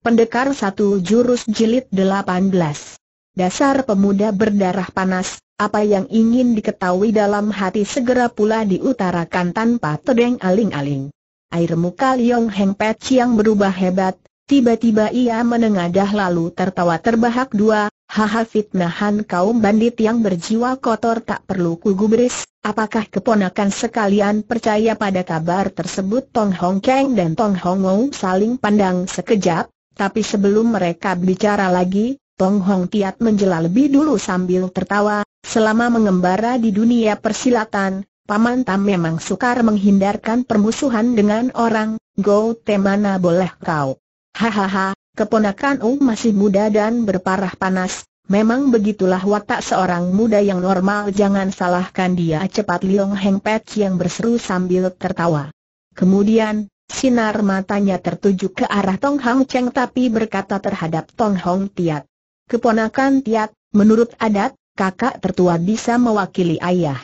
Pendekar satu jurus jilid 18. Dasar pemuda berdarah panas, apa yang ingin diketahui dalam hati segera pula diutarakan tanpa tedeng aling-aling. Air muka Liong Heng Pet Chiang berubah hebat, tiba-tiba ia menengadah lalu tertawa terbahak dua, haha fitnahan kaum bandit yang berjiwa kotor tak perlu kugubris, apakah keponakan sekalian percaya pada kabar tersebut Tong Hong Keng dan Tong Hong Ngo saling pandang sekejap, tapi sebelum mereka bicara lagi, Tong Hong Tiat menjela lebih dulu sambil tertawa, selama mengembara di dunia persilatan, Paman Tam memang sukar menghindarkan permusuhan dengan orang, Go Temana boleh kau. Hahaha, keponakan U masih muda dan berparah panas, Memang begitulah watak seorang muda yang normal jangan salahkan dia cepat Liong Heng Pet yang berseru sambil tertawa. Kemudian, Sinar matanya tertuju ke arah Tong Hang Cheng tapi berkata terhadap Tong Hong Tiat. Keponakan Tiat, menurut adat, kakak tertua bisa mewakili ayah.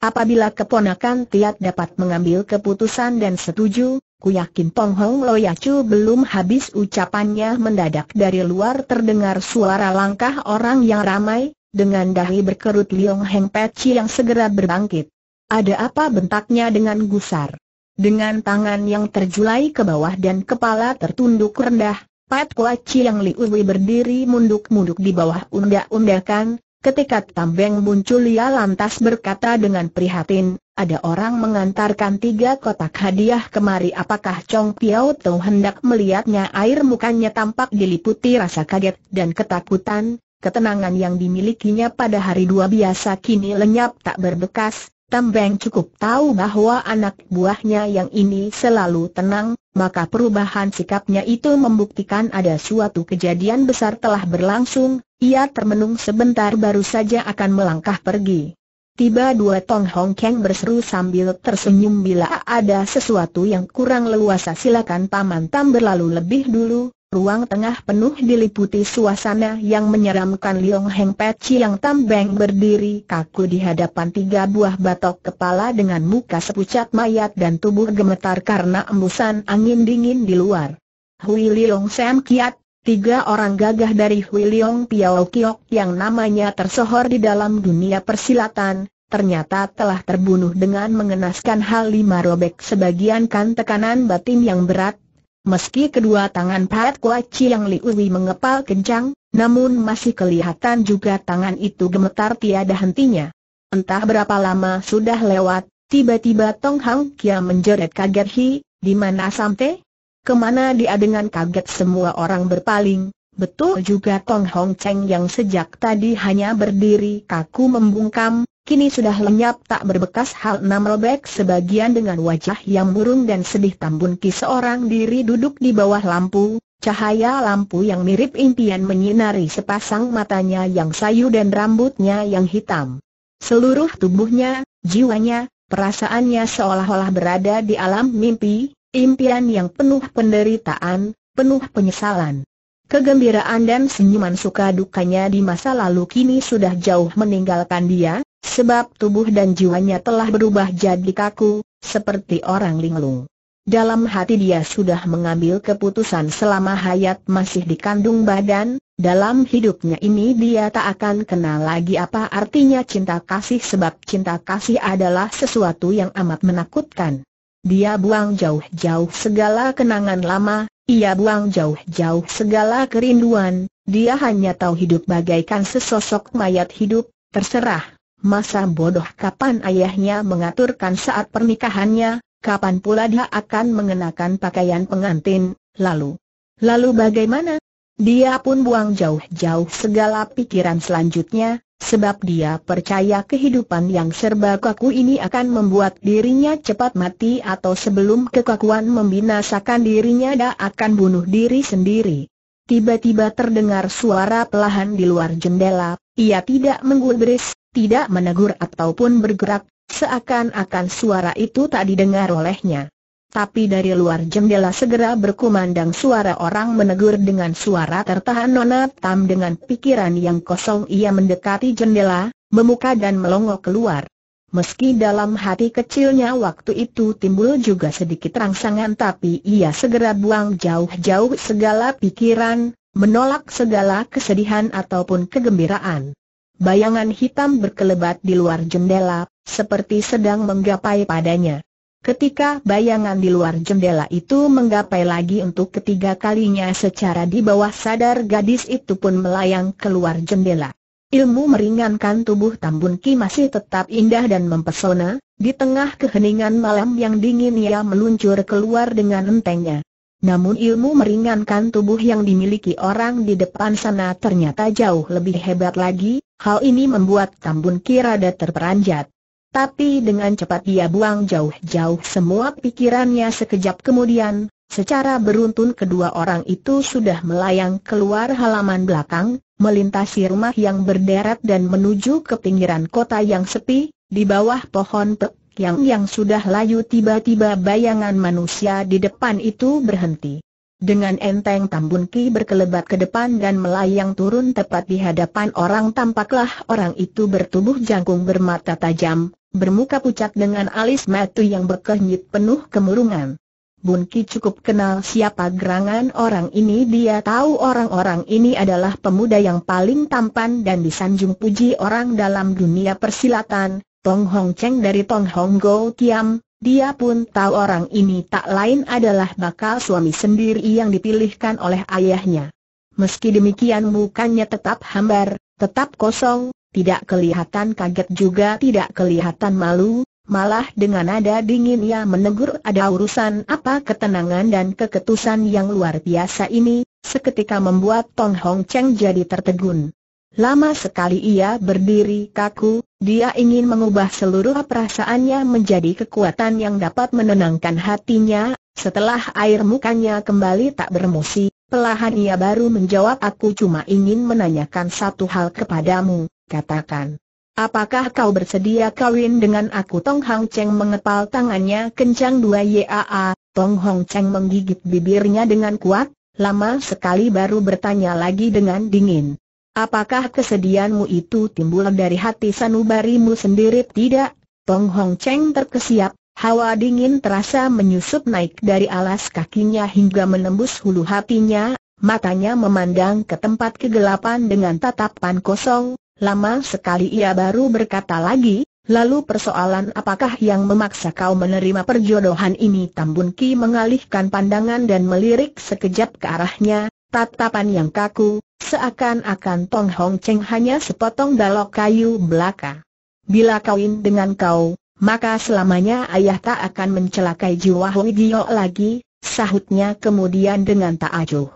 Apabila keponakan Tiat dapat mengambil keputusan dan setuju, ku yakin Tong Hong Loyacu belum habis ucapannya mendadak dari luar terdengar suara langkah orang yang ramai, dengan dahi berkerut Liong Heng Peci yang segera berbangkit. Ada apa bentaknya dengan gusar? Dengan tangan yang terjulai ke bawah dan kepala tertunduk rendah, Pat Kua Chiang Liu berdiri munduk-munduk di bawah undak-undakan, ketika Tambeng muncul ia lantas berkata dengan prihatin, ada orang mengantarkan tiga kotak hadiah kemari apakah Chong Piao Tau hendak melihatnya air mukanya tampak diliputi rasa kaget dan ketakutan, ketenangan yang dimilikinya pada hari dua biasa kini lenyap tak berbekas, Tambang cukup tahu bahwa anak buahnya yang ini selalu tenang, maka perubahan sikapnya itu membuktikan ada suatu kejadian besar telah berlangsung, ia termenung sebentar baru saja akan melangkah pergi. Tiba dua Tong Hong Kang berseru sambil tersenyum bila ada sesuatu yang kurang leluasa silakan Paman Tam berlalu lebih dulu, Ruang tengah penuh diliputi suasana yang menyeramkan Liong Heng Peci yang tambeng berdiri kaku di hadapan tiga buah batok kepala dengan muka sepucat mayat dan tubuh gemetar karena embusan angin dingin di luar. Hui Liong Sam Kiat, tiga orang gagah dari Hui Liong Piao Kiok yang namanya tersohor di dalam dunia persilatan, ternyata telah terbunuh dengan mengenaskan hal lima robek sebagian kan tekanan batin yang berat Meski kedua tangan Pat Kua Chiang liuwi mengepal kencang, namun masih kelihatan juga tangan itu gemetar tiada hentinya. Entah berapa lama sudah lewat, tiba-tiba Tong Hang Kia menjerit kaget hi, di mana sampai? Kemana dia dengan kaget semua orang berpaling, betul juga Tong Hong Cheng yang sejak tadi hanya berdiri kaku membungkam, kini sudah lenyap tak berbekas hal enam robek sebagian dengan wajah yang murung dan sedih Tambun Ki seorang diri duduk di bawah lampu, cahaya lampu yang mirip impian menyinari sepasang matanya yang sayu dan rambutnya yang hitam. Seluruh tubuhnya, jiwanya, perasaannya seolah-olah berada di alam mimpi, impian yang penuh penderitaan, penuh penyesalan. Kegembiraan dan senyuman suka dukanya di masa lalu kini sudah jauh meninggalkan dia, sebab tubuh dan jiwanya telah berubah jadi kaku, seperti orang linglung. Dalam hati dia sudah mengambil keputusan selama hayat masih dikandung badan, dalam hidupnya ini dia tak akan kenal lagi apa artinya cinta kasih sebab cinta kasih adalah sesuatu yang amat menakutkan. Dia buang jauh-jauh segala kenangan lama, ia buang jauh-jauh segala kerinduan, dia hanya tahu hidup bagaikan sesosok mayat hidup, terserah Masa bodoh kapan ayahnya mengaturkan saat pernikahannya, kapan pula dia akan mengenakan pakaian pengantin, lalu? Lalu bagaimana? Dia pun buang jauh-jauh segala pikiran selanjutnya, sebab dia percaya kehidupan yang serba kaku ini akan membuat dirinya cepat mati atau sebelum kekakuan membinasakan dirinya dia akan bunuh diri sendiri. Tiba-tiba terdengar suara pelahan di luar jendela, ia tidak menggubris, tidak menegur ataupun bergerak, seakan-akan suara itu tak didengar olehnya. Tapi dari luar jendela segera berkumandang suara orang menegur dengan suara tertahan Nona Tam dengan pikiran yang kosong ia mendekati jendela, memuka dan melongo keluar. Meski dalam hati kecilnya waktu itu timbul juga sedikit rangsangan tapi ia segera buang jauh-jauh segala pikiran, menolak segala kesedihan ataupun kegembiraan. Bayangan hitam berkelebat di luar jendela, seperti sedang menggapai padanya. Ketika bayangan di luar jendela itu menggapai lagi untuk ketiga kalinya secara di bawah sadar gadis itu pun melayang keluar jendela ilmu meringankan tubuh Tambun Ki masih tetap indah dan mempesona, di tengah keheningan malam yang dingin ia meluncur keluar dengan entengnya. Namun ilmu meringankan tubuh yang dimiliki orang di depan sana ternyata jauh lebih hebat lagi, hal ini membuat Tambun Ki rada terperanjat. Tapi dengan cepat ia buang jauh-jauh semua pikirannya sekejap kemudian, secara beruntun kedua orang itu sudah melayang keluar halaman belakang, melintasi rumah yang berderet dan menuju ke pinggiran kota yang sepi, di bawah pohon pek yang yang sudah layu tiba-tiba bayangan manusia di depan itu berhenti. Dengan enteng Tambun Ki berkelebat ke depan dan melayang turun tepat di hadapan orang tampaklah orang itu bertubuh jangkung bermata tajam, bermuka pucat dengan alis matu yang berkenyit penuh kemurungan. Bun Ki cukup kenal siapa gerangan orang ini dia tahu orang-orang ini adalah pemuda yang paling tampan dan disanjung puji orang dalam dunia persilatan, Tong Hong Cheng dari Tong Hong Go Kiam, dia pun tahu orang ini tak lain adalah bakal suami sendiri yang dipilihkan oleh ayahnya. Meski demikian mukanya tetap hambar, tetap kosong, tidak kelihatan kaget juga tidak kelihatan malu, Malah dengan nada dingin ia menegur ada urusan apa ketenangan dan keketusan yang luar biasa ini, seketika membuat Tong Hong Cheng jadi tertegun. Lama sekali ia berdiri kaku, dia ingin mengubah seluruh perasaannya menjadi kekuatan yang dapat menenangkan hatinya, setelah air mukanya kembali tak bermusi, Pelahan ia baru menjawab aku cuma ingin menanyakan satu hal kepadamu, katakan. Apakah kau bersedia kawin dengan aku? Tong Hang Cheng mengepal tangannya kencang dua yaa, Tong Hong Cheng menggigit bibirnya dengan kuat, lama sekali baru bertanya lagi dengan dingin. Apakah kesedianmu itu timbul dari hati sanubarimu sendiri? Tidak, Tong Hong Cheng terkesiap, Hawa dingin terasa menyusup naik dari alas kakinya hingga menembus hulu hatinya, matanya memandang ke tempat kegelapan dengan tatapan kosong, Lama sekali ia baru berkata lagi, lalu persoalan apakah yang memaksa kau menerima perjodohan ini Tambun Ki mengalihkan pandangan dan melirik sekejap ke arahnya, tatapan yang kaku, seakan-akan Tong Hong Cheng hanya sepotong balok kayu belaka. Bila kawin dengan kau, maka selamanya ayah tak akan mencelakai jiwa Hong Gio lagi, sahutnya kemudian dengan tak acuh.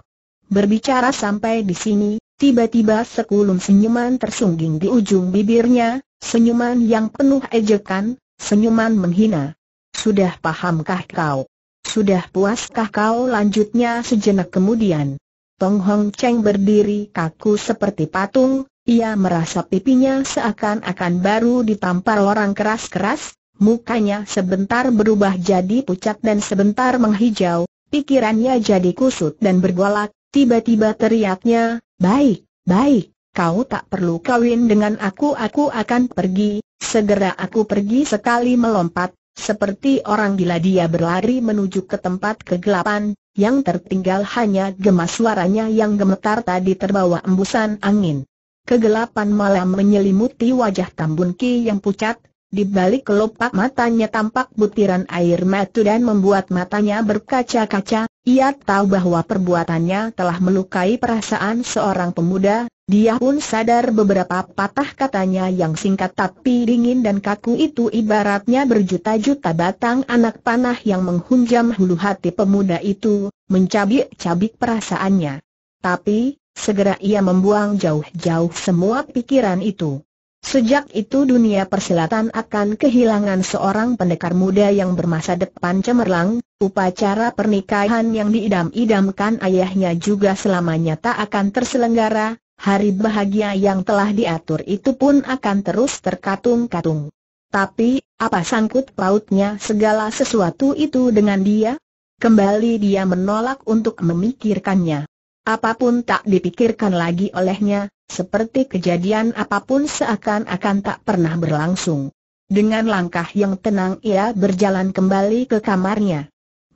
Berbicara sampai di sini, Tiba-tiba sekulum senyuman tersungging di ujung bibirnya, senyuman yang penuh ejekan, senyuman menghina. Sudah pahamkah kau? Sudah puaskah kau lanjutnya sejenak kemudian? Tong Hong Cheng berdiri kaku seperti patung, ia merasa pipinya seakan-akan baru ditampar orang keras-keras, mukanya sebentar berubah jadi pucat dan sebentar menghijau, pikirannya jadi kusut dan bergolak, Tiba-tiba teriaknya, baik, baik, kau tak perlu kawin dengan aku aku akan pergi, segera aku pergi sekali melompat, seperti orang gila dia berlari menuju ke tempat kegelapan, yang tertinggal hanya gemas suaranya yang gemetar tadi terbawa embusan angin. Kegelapan malam menyelimuti wajah Tambun Ki yang pucat, di balik kelopak matanya tampak butiran air mata dan membuat matanya berkaca-kaca, ia tahu bahwa perbuatannya telah melukai perasaan seorang pemuda, dia pun sadar beberapa patah katanya yang singkat tapi dingin dan kaku itu ibaratnya berjuta-juta batang anak panah yang menghunjam hulu hati pemuda itu, mencabik-cabik perasaannya. Tapi, segera ia membuang jauh-jauh semua pikiran itu. Sejak itu dunia persilatan akan kehilangan seorang pendekar muda yang bermasa depan cemerlang, Upacara pernikahan yang diidam-idamkan ayahnya juga selamanya tak akan terselenggara, hari bahagia yang telah diatur itu pun akan terus terkatung-katung. Tapi, apa sangkut pautnya segala sesuatu itu dengan dia? Kembali dia menolak untuk memikirkannya. Apapun tak dipikirkan lagi olehnya, seperti kejadian apapun seakan-akan tak pernah berlangsung. Dengan langkah yang tenang ia berjalan kembali ke kamarnya.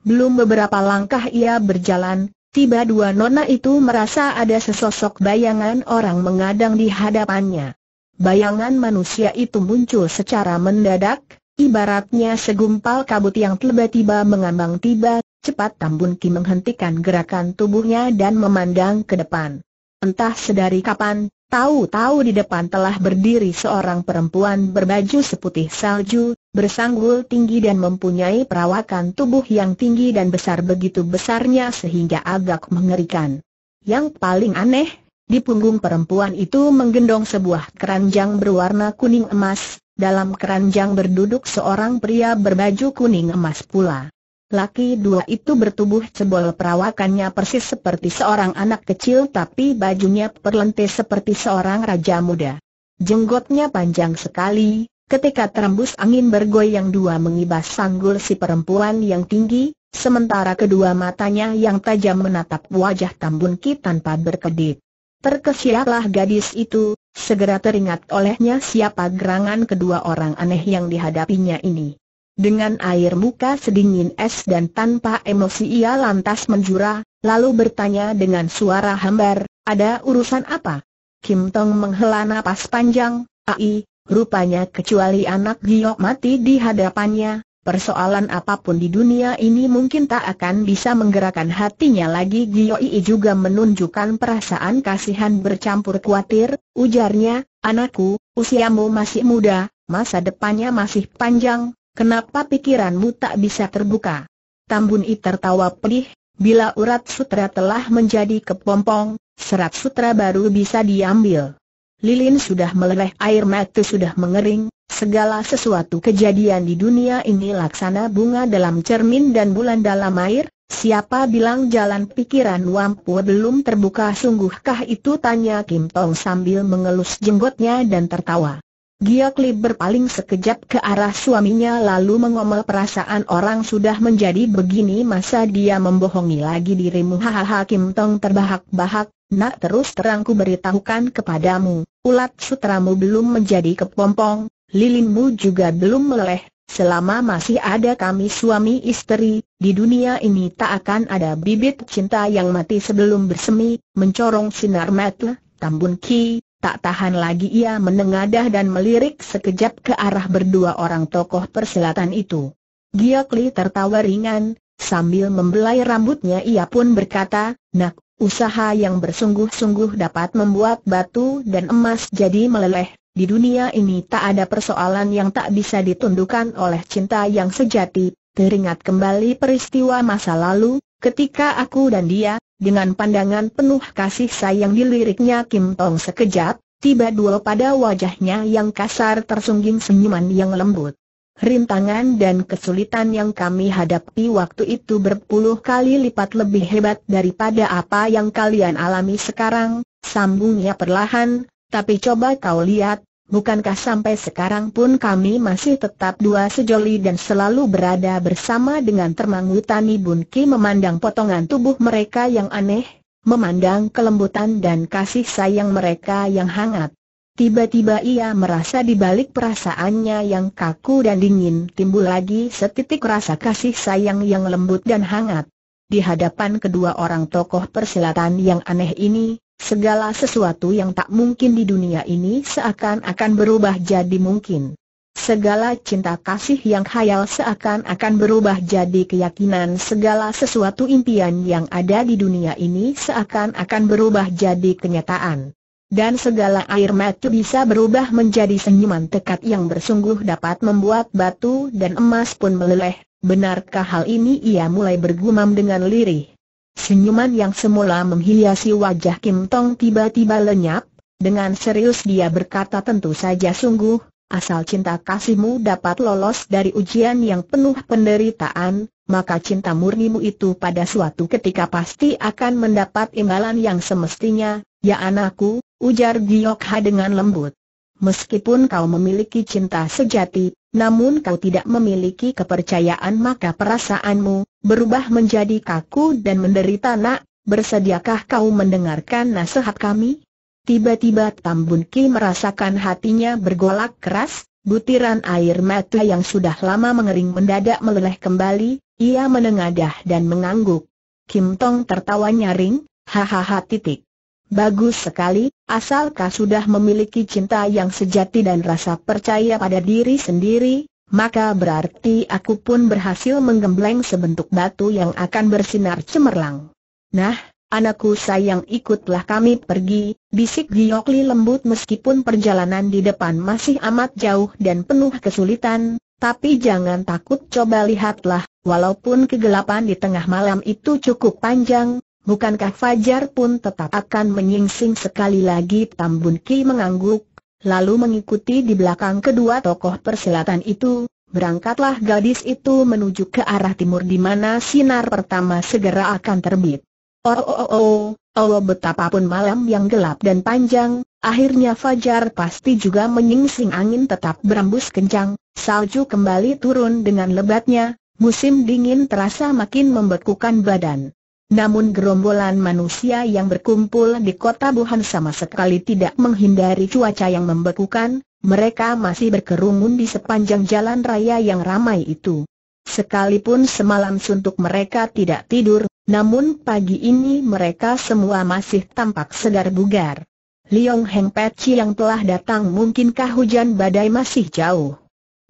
Belum beberapa langkah ia berjalan, tiba dua nona itu merasa ada sesosok bayangan orang mengadang di hadapannya. Bayangan manusia itu muncul secara mendadak, ibaratnya segumpal kabut yang tiba-tiba mengambang tiba, cepat Tambun Ki menghentikan gerakan tubuhnya dan memandang ke depan. Entah sedari kapan, Tahu-tahu di depan telah berdiri seorang perempuan berbaju seputih salju, bersanggul tinggi dan mempunyai perawakan tubuh yang tinggi dan besar begitu besarnya sehingga agak mengerikan. Yang paling aneh, di punggung perempuan itu menggendong sebuah keranjang berwarna kuning emas, dalam keranjang berduduk seorang pria berbaju kuning emas pula. Laki dua itu bertubuh cebol perawakannya persis seperti seorang anak kecil tapi bajunya perlente seperti seorang raja muda. Jenggotnya panjang sekali, ketika terembus angin bergoyang dua mengibas sanggul si perempuan yang tinggi, sementara kedua matanya yang tajam menatap wajah Tambun Ki tanpa berkedip. Terkesiaplah gadis itu, segera teringat olehnya siapa gerangan kedua orang aneh yang dihadapinya ini. Dengan air muka sedingin es dan tanpa emosi ia lantas menjura, lalu bertanya dengan suara hambar, ada urusan apa? Kim Tong menghela napas panjang, ai, rupanya kecuali anak giok mati di hadapannya, persoalan apapun di dunia ini mungkin tak akan bisa menggerakkan hatinya lagi Giok Ii juga menunjukkan perasaan kasihan bercampur khawatir, ujarnya, anakku, usiamu masih muda, masa depannya masih panjang, Kenapa pikiranmu tak bisa terbuka? Tambun I tertawa pedih, bila urat sutra telah menjadi kepompong, serat sutra baru bisa diambil. Lilin sudah meleleh air mata sudah mengering, segala sesuatu kejadian di dunia ini laksana bunga dalam cermin dan bulan dalam air, siapa bilang jalan pikiran Wampu belum terbuka sungguhkah itu tanya Kim Tong sambil mengelus jenggotnya dan tertawa. Giokli berpaling sekejap ke arah suaminya lalu mengomel perasaan orang sudah menjadi begini masa dia membohongi lagi dirimu hahaha Kim Tong terbahak-bahak, nak terus terangku beritahukan kepadamu, ulat sutramu belum menjadi kepompong, lilinmu juga belum meleleh, selama masih ada kami suami istri, di dunia ini tak akan ada bibit cinta yang mati sebelum bersemi, mencorong sinar mata, tambun ki, Tak tahan lagi ia menengadah dan melirik sekejap ke arah berdua orang tokoh perselatan itu. Giok tertawa ringan, sambil membelai rambutnya ia pun berkata, Nak, usaha yang bersungguh-sungguh dapat membuat batu dan emas jadi meleleh. Di dunia ini tak ada persoalan yang tak bisa ditundukkan oleh cinta yang sejati. Teringat kembali peristiwa masa lalu, ketika aku dan dia, dengan pandangan penuh kasih sayang diliriknya Kim Tong sekejap, tiba dua pada wajahnya yang kasar tersungging senyuman yang lembut. Rintangan dan kesulitan yang kami hadapi waktu itu berpuluh kali lipat lebih hebat daripada apa yang kalian alami sekarang, sambungnya perlahan, tapi coba kau lihat, Bukankah sampai sekarang pun kami masih tetap dua sejoli dan selalu berada bersama dengan termangu tani Ki memandang potongan tubuh mereka yang aneh, memandang kelembutan dan kasih sayang mereka yang hangat. Tiba-tiba ia merasa di balik perasaannya yang kaku dan dingin timbul lagi setitik rasa kasih sayang yang lembut dan hangat. Di hadapan kedua orang tokoh persilatan yang aneh ini, Segala sesuatu yang tak mungkin di dunia ini seakan-akan berubah jadi mungkin. Segala cinta kasih yang khayal seakan-akan berubah jadi keyakinan Segala sesuatu impian yang ada di dunia ini seakan-akan berubah jadi kenyataan Dan segala air mata bisa berubah menjadi senyuman tekad yang bersungguh dapat membuat batu dan emas pun meleleh Benarkah hal ini ia mulai bergumam dengan lirih Senyuman yang semula menghiasi wajah Kim Tong tiba-tiba lenyap, dengan serius dia berkata tentu saja sungguh, asal cinta kasihmu dapat lolos dari ujian yang penuh penderitaan, maka cinta murnimu itu pada suatu ketika pasti akan mendapat imbalan yang semestinya, ya anakku, ujar Giok Ha dengan lembut. Meskipun kau memiliki cinta sejati, namun kau tidak memiliki kepercayaan maka perasaanmu, berubah menjadi kaku dan menderita nak, bersediakah kau mendengarkan nasihat kami? Tiba-tiba Tambun Ki merasakan hatinya bergolak keras, butiran air mata yang sudah lama mengering mendadak meleleh kembali, ia menengadah dan mengangguk. Kim Tong tertawa nyaring, hahaha titik. Bagus sekali, asalkah sudah memiliki cinta yang sejati dan rasa percaya pada diri sendiri, maka berarti aku pun berhasil menggembleng sebentuk batu yang akan bersinar cemerlang. Nah, anakku sayang ikutlah kami pergi, bisik Giyokli lembut meskipun perjalanan di depan masih amat jauh dan penuh kesulitan, tapi jangan takut coba lihatlah, walaupun kegelapan di tengah malam itu cukup panjang, bukankah Fajar pun tetap akan menyingsing sekali lagi Tambun Ki mengangguk, lalu mengikuti di belakang kedua tokoh persilatan itu, berangkatlah gadis itu menuju ke arah timur di mana sinar pertama segera akan terbit. Oh oh oh oh, Allah oh, betapapun malam yang gelap dan panjang, akhirnya fajar pasti juga menyingsing angin tetap berembus kencang, salju kembali turun dengan lebatnya, musim dingin terasa makin membekukan badan. Namun gerombolan manusia yang berkumpul di kota Wuhan sama sekali tidak menghindari cuaca yang membekukan, mereka masih berkerumun di sepanjang jalan raya yang ramai itu. Sekalipun semalam suntuk mereka tidak tidur, namun pagi ini mereka semua masih tampak segar bugar. Liong Heng Peci yang telah datang mungkinkah hujan badai masih jauh?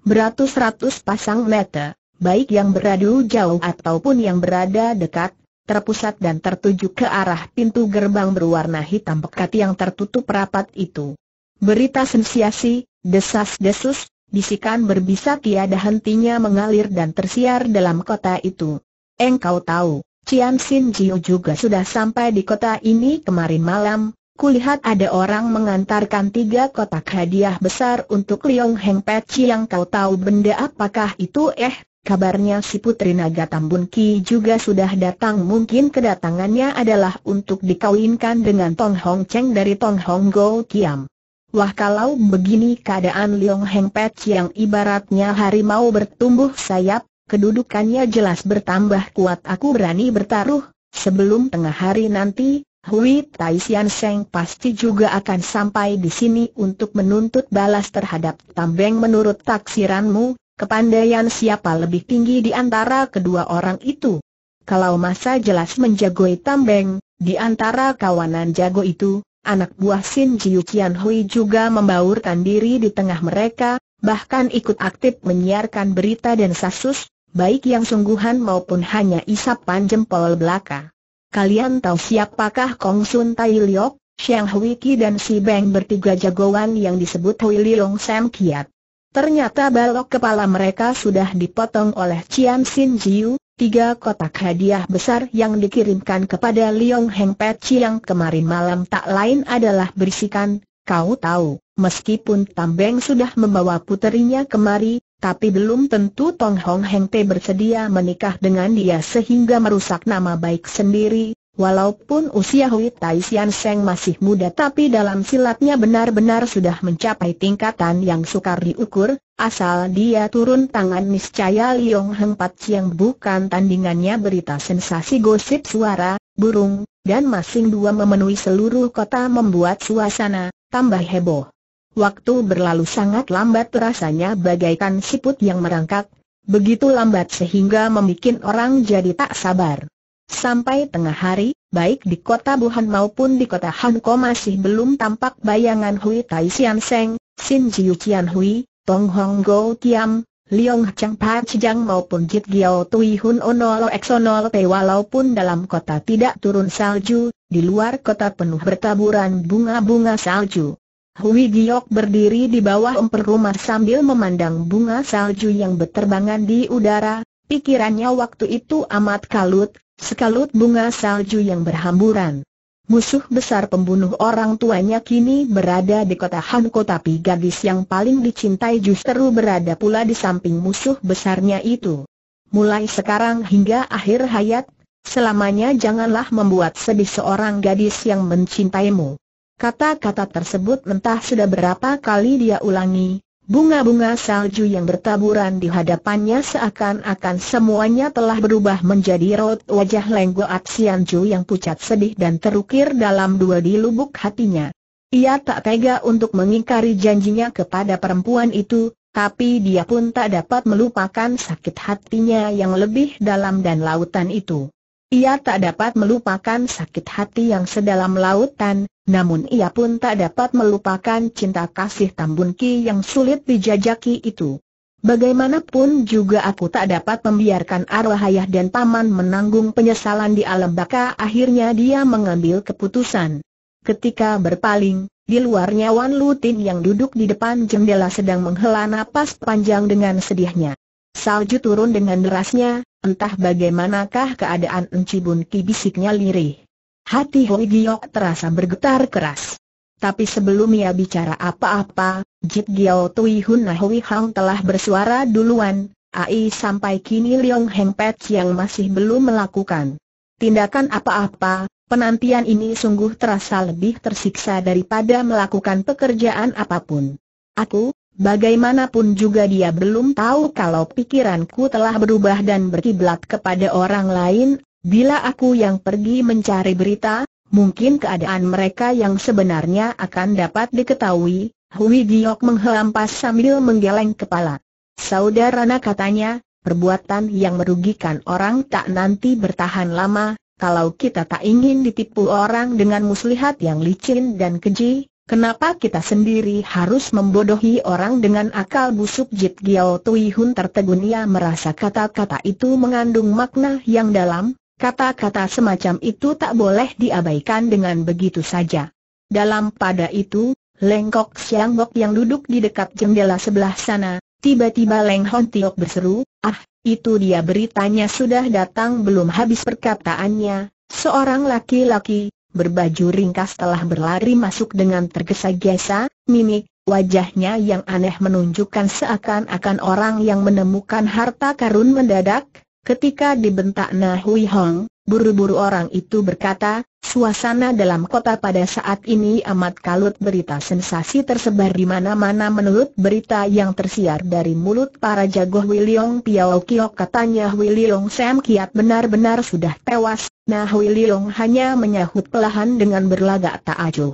Beratus-ratus pasang mata, baik yang beradu jauh ataupun yang berada dekat, terpusat dan tertuju ke arah pintu gerbang berwarna hitam pekat yang tertutup rapat itu. Berita sensiasi, desas-desus, bisikan berbisa tiada hentinya mengalir dan tersiar dalam kota itu. Engkau tahu, Cian Sin Jiu juga sudah sampai di kota ini kemarin malam, Kulihat ada orang mengantarkan tiga kotak hadiah besar untuk Liong Heng Pei Chiang kau tahu benda apakah itu eh, Kabarnya si Putri Naga Tambun Ki juga sudah datang mungkin kedatangannya adalah untuk dikawinkan dengan Tong Hong Cheng dari Tong Hong Go Kiam. Wah kalau begini keadaan Leong Heng Pet yang ibaratnya harimau bertumbuh sayap, kedudukannya jelas bertambah kuat aku berani bertaruh, sebelum tengah hari nanti, Hui Tai Sian Seng pasti juga akan sampai di sini untuk menuntut balas terhadap Tambeng menurut taksiranmu, Kepandaian siapa lebih tinggi di antara kedua orang itu? Kalau masa jelas menjagoi Tambeng, di antara kawanan jago itu, anak buah Sin Jiu Qian Hui juga membaurkan diri di tengah mereka, bahkan ikut aktif menyiarkan berita dan sasus, baik yang sungguhan maupun hanya isapan jempol belaka. Kalian tahu siapakah Kong Sun Tai Liok, Xiang Hui Qi dan Si Beng bertiga jagoan yang disebut Hui Liong Sam Kiat? Ternyata balok kepala mereka sudah dipotong oleh Chiam Sin Jiu, tiga kotak hadiah besar yang dikirimkan kepada Liong Heng Pet yang kemarin malam tak lain adalah berisikan, kau tahu, meskipun Tam Beng sudah membawa puterinya kemari, tapi belum tentu Tong Hong Heng Te bersedia menikah dengan dia sehingga merusak nama baik sendiri, Walaupun usia Hui Tai Sian Seng masih muda tapi dalam silatnya benar-benar sudah mencapai tingkatan yang sukar diukur, asal dia turun tangan niscaya Liong Heng Pat yang bukan tandingannya berita sensasi gosip suara, burung, dan masing dua memenuhi seluruh kota membuat suasana tambah heboh. Waktu berlalu sangat lambat rasanya bagaikan siput yang merangkak, begitu lambat sehingga membuat orang jadi tak sabar. Sampai tengah hari, baik di kota Wuhan maupun di kota Hanko masih belum tampak bayangan Hui Tai Sian Seng, Sin Jiu Qian Hui, Tong Hong Go Kiam, Liong Chang Pa Chijang maupun Jit Giao Tui Hun Onolo Exonol Te walaupun dalam kota tidak turun salju, di luar kota penuh bertaburan bunga-bunga salju. Hui Giok berdiri di bawah emper rumah sambil memandang bunga salju yang berterbangan di udara, pikirannya waktu itu amat kalut, Sekalut bunga salju yang berhamburan. Musuh besar pembunuh orang tuanya kini berada di kota Hanko tapi gadis yang paling dicintai justru berada pula di samping musuh besarnya itu. Mulai sekarang hingga akhir hayat, selamanya janganlah membuat sedih seorang gadis yang mencintaimu. Kata-kata tersebut entah sudah berapa kali dia ulangi, Bunga-bunga salju yang bertaburan di hadapannya seakan-akan semuanya telah berubah menjadi raut wajah Lenggo Aksianju yang pucat sedih dan terukir dalam dua di lubuk hatinya. Ia tak tega untuk mengingkari janjinya kepada perempuan itu, tapi dia pun tak dapat melupakan sakit hatinya yang lebih dalam dan lautan itu. Ia tak dapat melupakan sakit hati yang sedalam lautan, namun ia pun tak dapat melupakan cinta kasih Tambun Ki yang sulit dijajaki itu. Bagaimanapun juga aku tak dapat membiarkan arwah ayah dan Paman menanggung penyesalan di alam baka akhirnya dia mengambil keputusan. Ketika berpaling, di luarnya Wan Lutin yang duduk di depan jendela sedang menghela napas panjang dengan sedihnya. Salju turun dengan derasnya, entah bagaimanakah keadaan Enci Bun Ki bisiknya lirih. Hati Hoi Giok terasa bergetar keras. Tapi sebelum ia bicara apa-apa, Jit Giao Tui Hun Hui Hang telah bersuara duluan, AI sampai kini Leong Heng Pet yang masih belum melakukan tindakan apa-apa, penantian ini sungguh terasa lebih tersiksa daripada melakukan pekerjaan apapun. Aku, bagaimanapun juga dia belum tahu kalau pikiranku telah berubah dan berkiblat kepada orang lain, Bila aku yang pergi mencari berita, mungkin keadaan mereka yang sebenarnya akan dapat diketahui, Hui Giok menghelampas sambil menggeleng kepala. Saudarana katanya, perbuatan yang merugikan orang tak nanti bertahan lama, kalau kita tak ingin ditipu orang dengan muslihat yang licin dan keji, Kenapa kita sendiri harus membodohi orang dengan akal busuk Jit Giao Tui Hun tertegun ia merasa kata-kata itu mengandung makna yang dalam, Kata-kata semacam itu tak boleh diabaikan dengan begitu saja. Dalam pada itu, Lengkok Siangbok yang duduk di dekat jendela sebelah sana, tiba-tiba Leng Hon Tiok berseru, ah, itu dia beritanya sudah datang belum habis perkataannya, seorang laki-laki, berbaju ringkas telah berlari masuk dengan tergesa-gesa, mimik, wajahnya yang aneh menunjukkan seakan-akan orang yang menemukan harta karun mendadak, Ketika dibentak Nahui Hong, buru-buru orang itu berkata, suasana dalam kota pada saat ini amat kalut berita sensasi tersebar di mana-mana menurut berita yang tersiar dari mulut para jago Wiliong Piao Kiok katanya Wiliong Sam Kiat benar-benar sudah tewas, Nahui Wiliong hanya menyahut pelahan dengan berlagak tak acuh.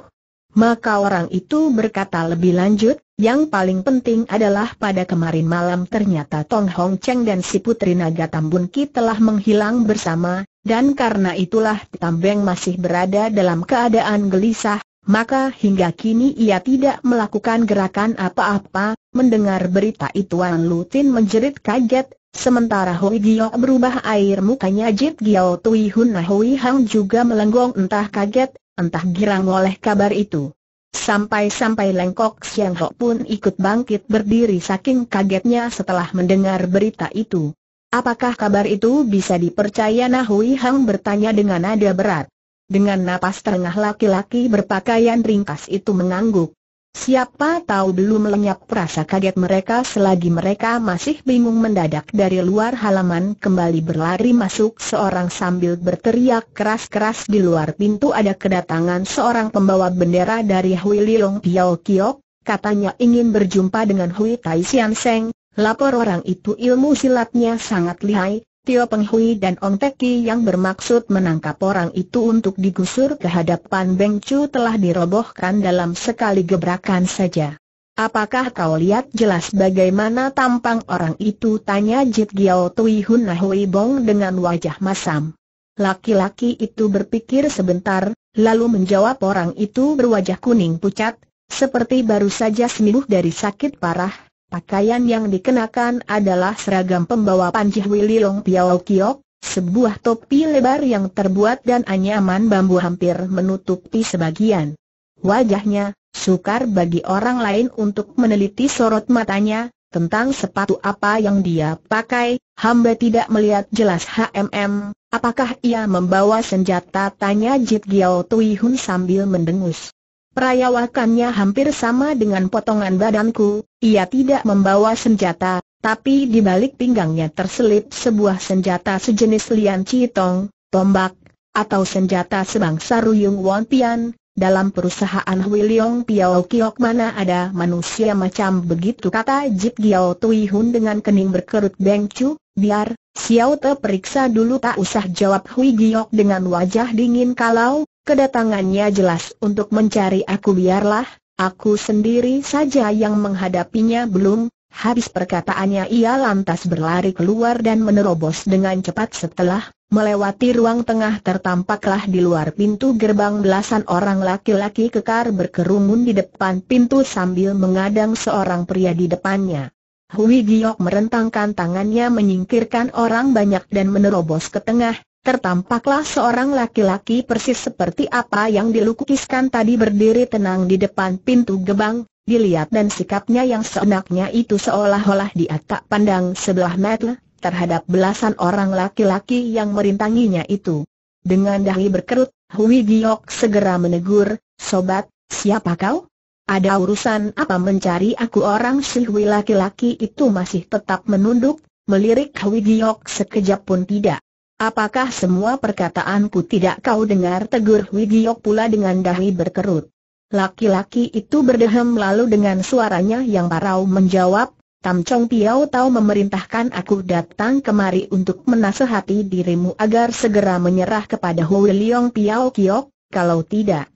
Maka orang itu berkata lebih lanjut, yang paling penting adalah pada kemarin malam ternyata Tong Hong Cheng dan si Putri Naga Tambun Ki telah menghilang bersama, dan karena itulah Tambeng masih berada dalam keadaan gelisah, maka hingga kini ia tidak melakukan gerakan apa-apa, mendengar berita itu Wan Lutin menjerit kaget, sementara Hui Gio berubah air mukanya Jit Gio Tui Hun Hui Hang juga melenggong entah kaget, entah girang oleh kabar itu. Sampai-sampai Lengkok Siang Ho pun ikut bangkit berdiri saking kagetnya setelah mendengar berita itu. Apakah kabar itu bisa dipercaya Nahuihang Hang bertanya dengan nada berat. Dengan napas terengah laki-laki berpakaian ringkas itu mengangguk. Siapa tahu belum lenyap perasa kaget mereka selagi mereka masih bingung mendadak dari luar halaman kembali berlari masuk seorang sambil berteriak keras-keras di luar pintu ada kedatangan seorang pembawa bendera dari Hui Lilong Piao Kiok, katanya ingin berjumpa dengan Hui Tai Sian Seng, lapor orang itu ilmu silatnya sangat lihai, Tio Penghui dan Ong Teki yang bermaksud menangkap orang itu untuk digusur ke hadapan Beng Chu telah dirobohkan dalam sekali gebrakan saja. Apakah kau lihat jelas bagaimana tampang orang itu? Tanya Jit Giao Tui Hun Nahui Bong dengan wajah masam. Laki-laki itu berpikir sebentar, lalu menjawab orang itu berwajah kuning pucat, seperti baru saja sembuh dari sakit parah, Pakaian yang dikenakan adalah seragam pembawa Panji Wililong Piao Kiok, sebuah topi lebar yang terbuat dan anyaman bambu hampir menutupi sebagian. Wajahnya, sukar bagi orang lain untuk meneliti sorot matanya, tentang sepatu apa yang dia pakai, hamba tidak melihat jelas HMM, apakah ia membawa senjata tanya Jit Giao Tui Hun sambil mendengus. Perayawakannya hampir sama dengan potongan badanku, ia tidak membawa senjata, tapi di balik pinggangnya terselip sebuah senjata sejenis lian citong, tombak, atau senjata sebangsa ruyung wampian. Dalam perusahaan Wiliong Piao Kiok mana ada manusia macam begitu kata Jip Giao Tui Hun dengan kening berkerut Beng Chu, biar, Xiao Te periksa dulu tak usah jawab Hui Giok dengan wajah dingin kalau, Kedatangannya jelas untuk mencari aku biarlah, aku sendiri saja yang menghadapinya belum, habis perkataannya ia lantas berlari keluar dan menerobos dengan cepat setelah, melewati ruang tengah tertampaklah di luar pintu gerbang belasan orang laki-laki kekar berkerumun di depan pintu sambil mengadang seorang pria di depannya. Hui Giok merentangkan tangannya menyingkirkan orang banyak dan menerobos ke tengah, Tertampaklah seorang laki-laki persis seperti apa yang dilukiskan tadi berdiri tenang di depan pintu gebang, dilihat dan sikapnya yang seenaknya itu seolah-olah dia tak pandang sebelah mata terhadap belasan orang laki-laki yang merintanginya itu. Dengan dahi berkerut, Hui Giok segera menegur, Sobat, siapa kau? Ada urusan apa mencari aku orang silwi laki-laki itu masih tetap menunduk, melirik Hui Giok sekejap pun tidak. Apakah semua perkataanku tidak kau dengar tegur Hui pula dengan dahi berkerut? Laki-laki itu berdehem lalu dengan suaranya yang parau menjawab, Tam Chong Piao tahu memerintahkan aku datang kemari untuk menasehati dirimu agar segera menyerah kepada Hu Liang Piao Kiok, kalau tidak.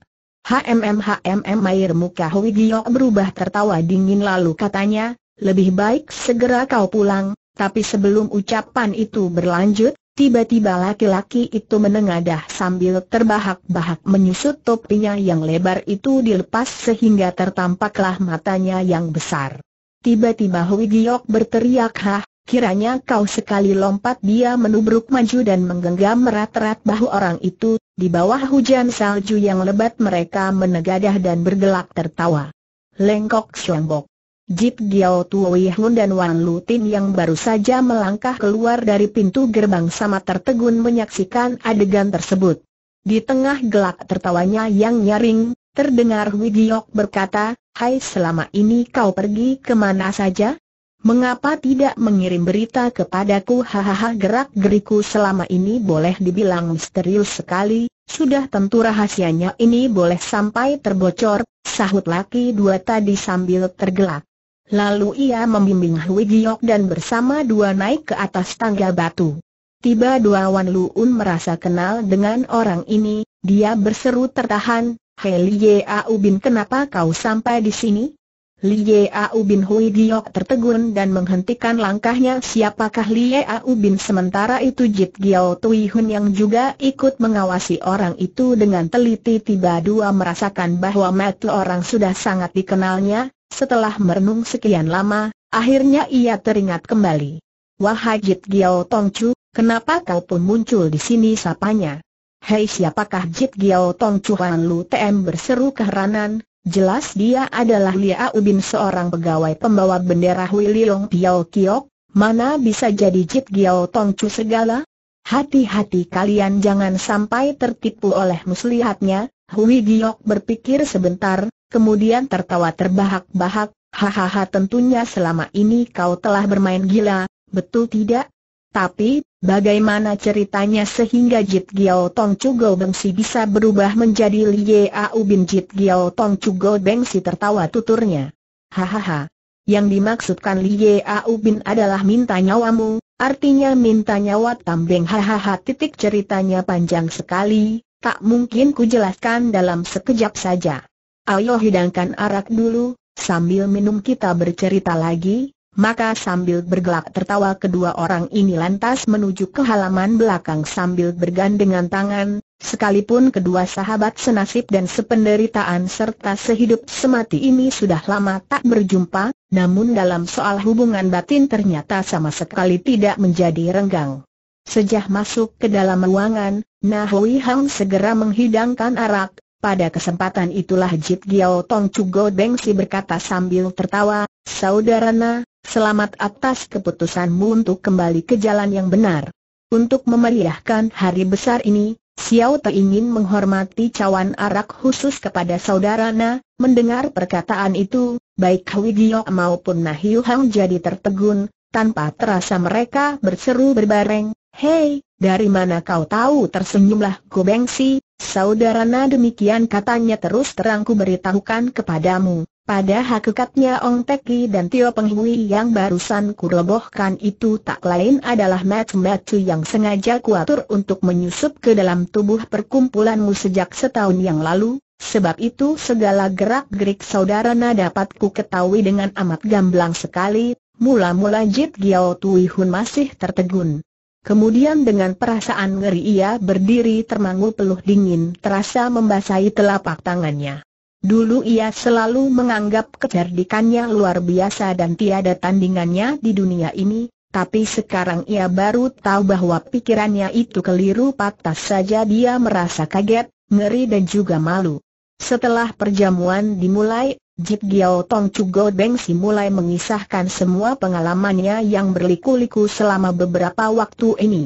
HMM HMM air muka Hui Giok berubah tertawa dingin lalu katanya, lebih baik segera kau pulang, tapi sebelum ucapan itu berlanjut, Tiba-tiba laki-laki itu menengadah sambil terbahak-bahak menyusut topinya yang lebar itu dilepas sehingga tertampaklah matanya yang besar. Tiba-tiba Hui Giok berteriak hah, kiranya kau sekali lompat dia menubruk maju dan menggenggam merat rat bahu orang itu, di bawah hujan salju yang lebat mereka menegadah dan bergelak tertawa. Lengkok Siombok Jip Giao Tui Hun dan Wan Lutin yang baru saja melangkah keluar dari pintu gerbang sama tertegun menyaksikan adegan tersebut. Di tengah gelak tertawanya yang nyaring, terdengar Giok berkata, Hai selama ini kau pergi kemana saja? Mengapa tidak mengirim berita kepadaku? Hahaha gerak geriku selama ini boleh dibilang misterius sekali, sudah tentu rahasianya ini boleh sampai terbocor, sahut laki dua tadi sambil tergelak. Lalu ia membimbing Hui Giok dan bersama dua naik ke atas tangga batu. Tiba dua Wan Luun merasa kenal dengan orang ini, dia berseru tertahan, Hei Li Yau kenapa kau sampai di sini? Li Aubin Hui Giok tertegun dan menghentikan langkahnya siapakah Li Aubin? sementara itu Jit Giao Tui Hun yang juga ikut mengawasi orang itu dengan teliti tiba dua merasakan bahwa metu orang sudah sangat dikenalnya, setelah merenung sekian lama, akhirnya ia teringat kembali. Wahai Jit Giao Tongcu, kenapa kau pun muncul di sini sapanya? Hei siapakah Jit Giao Tongcu Huan Lu TM berseru keheranan, Jelas dia adalah Lia Ubin seorang pegawai pembawa bendera Hui Liong Piao Kiok, mana bisa jadi Jit Giao Tongcu segala? Hati-hati kalian jangan sampai tertipu oleh muslihatnya, Hui Giok berpikir sebentar, kemudian tertawa terbahak-bahak, hahaha tentunya selama ini kau telah bermain gila, betul tidak? Tapi, bagaimana ceritanya sehingga Jit Giao Tong Chugo Bengsi bisa berubah menjadi Lie Au Bin Jit Giao Tong Chugo Bengsi tertawa tuturnya. Hahaha. Yang dimaksudkan Lie Au Bin adalah minta nyawamu, artinya minta nyawa Tambeng hahaha titik ceritanya panjang sekali, tak mungkin ku jelaskan dalam sekejap saja ayo hidangkan arak dulu, sambil minum kita bercerita lagi, maka sambil bergelak tertawa kedua orang ini lantas menuju ke halaman belakang sambil bergandengan tangan, sekalipun kedua sahabat senasib dan sependeritaan serta sehidup semati ini sudah lama tak berjumpa, namun dalam soal hubungan batin ternyata sama sekali tidak menjadi renggang. Sejak masuk ke dalam ruangan, Nahui Hang segera menghidangkan arak, pada kesempatan itulah Jip Giao Tong Chugo Si berkata sambil tertawa, Saudarana, selamat atas keputusanmu untuk kembali ke jalan yang benar. Untuk memeriahkan hari besar ini, Xiao Te ingin menghormati cawan arak khusus kepada saudarana, mendengar perkataan itu, baik Hui Giao maupun Hiu Hang jadi tertegun, tanpa terasa mereka berseru berbareng, Hei, dari mana kau tahu tersenyumlah Go Si, Saudarana demikian katanya terus terang ku beritahukan kepadamu, pada hakikatnya Ong Teki dan Tio Penghui yang barusan kurobohkan itu tak lain adalah matu macu yang sengaja kuatur untuk menyusup ke dalam tubuh perkumpulanmu sejak setahun yang lalu, sebab itu segala gerak-gerik saudarana na dapat ku ketahui dengan amat gamblang sekali, mula-mula Jit Giao Tui Hun masih tertegun. Kemudian dengan perasaan ngeri ia berdiri termangu peluh dingin terasa membasahi telapak tangannya. Dulu ia selalu menganggap kecerdikannya luar biasa dan tiada tandingannya di dunia ini, tapi sekarang ia baru tahu bahwa pikirannya itu keliru patah saja dia merasa kaget, ngeri dan juga malu. Setelah perjamuan dimulai, Jip Giao Tong Chugo Beng Si mulai mengisahkan semua pengalamannya yang berliku-liku selama beberapa waktu ini.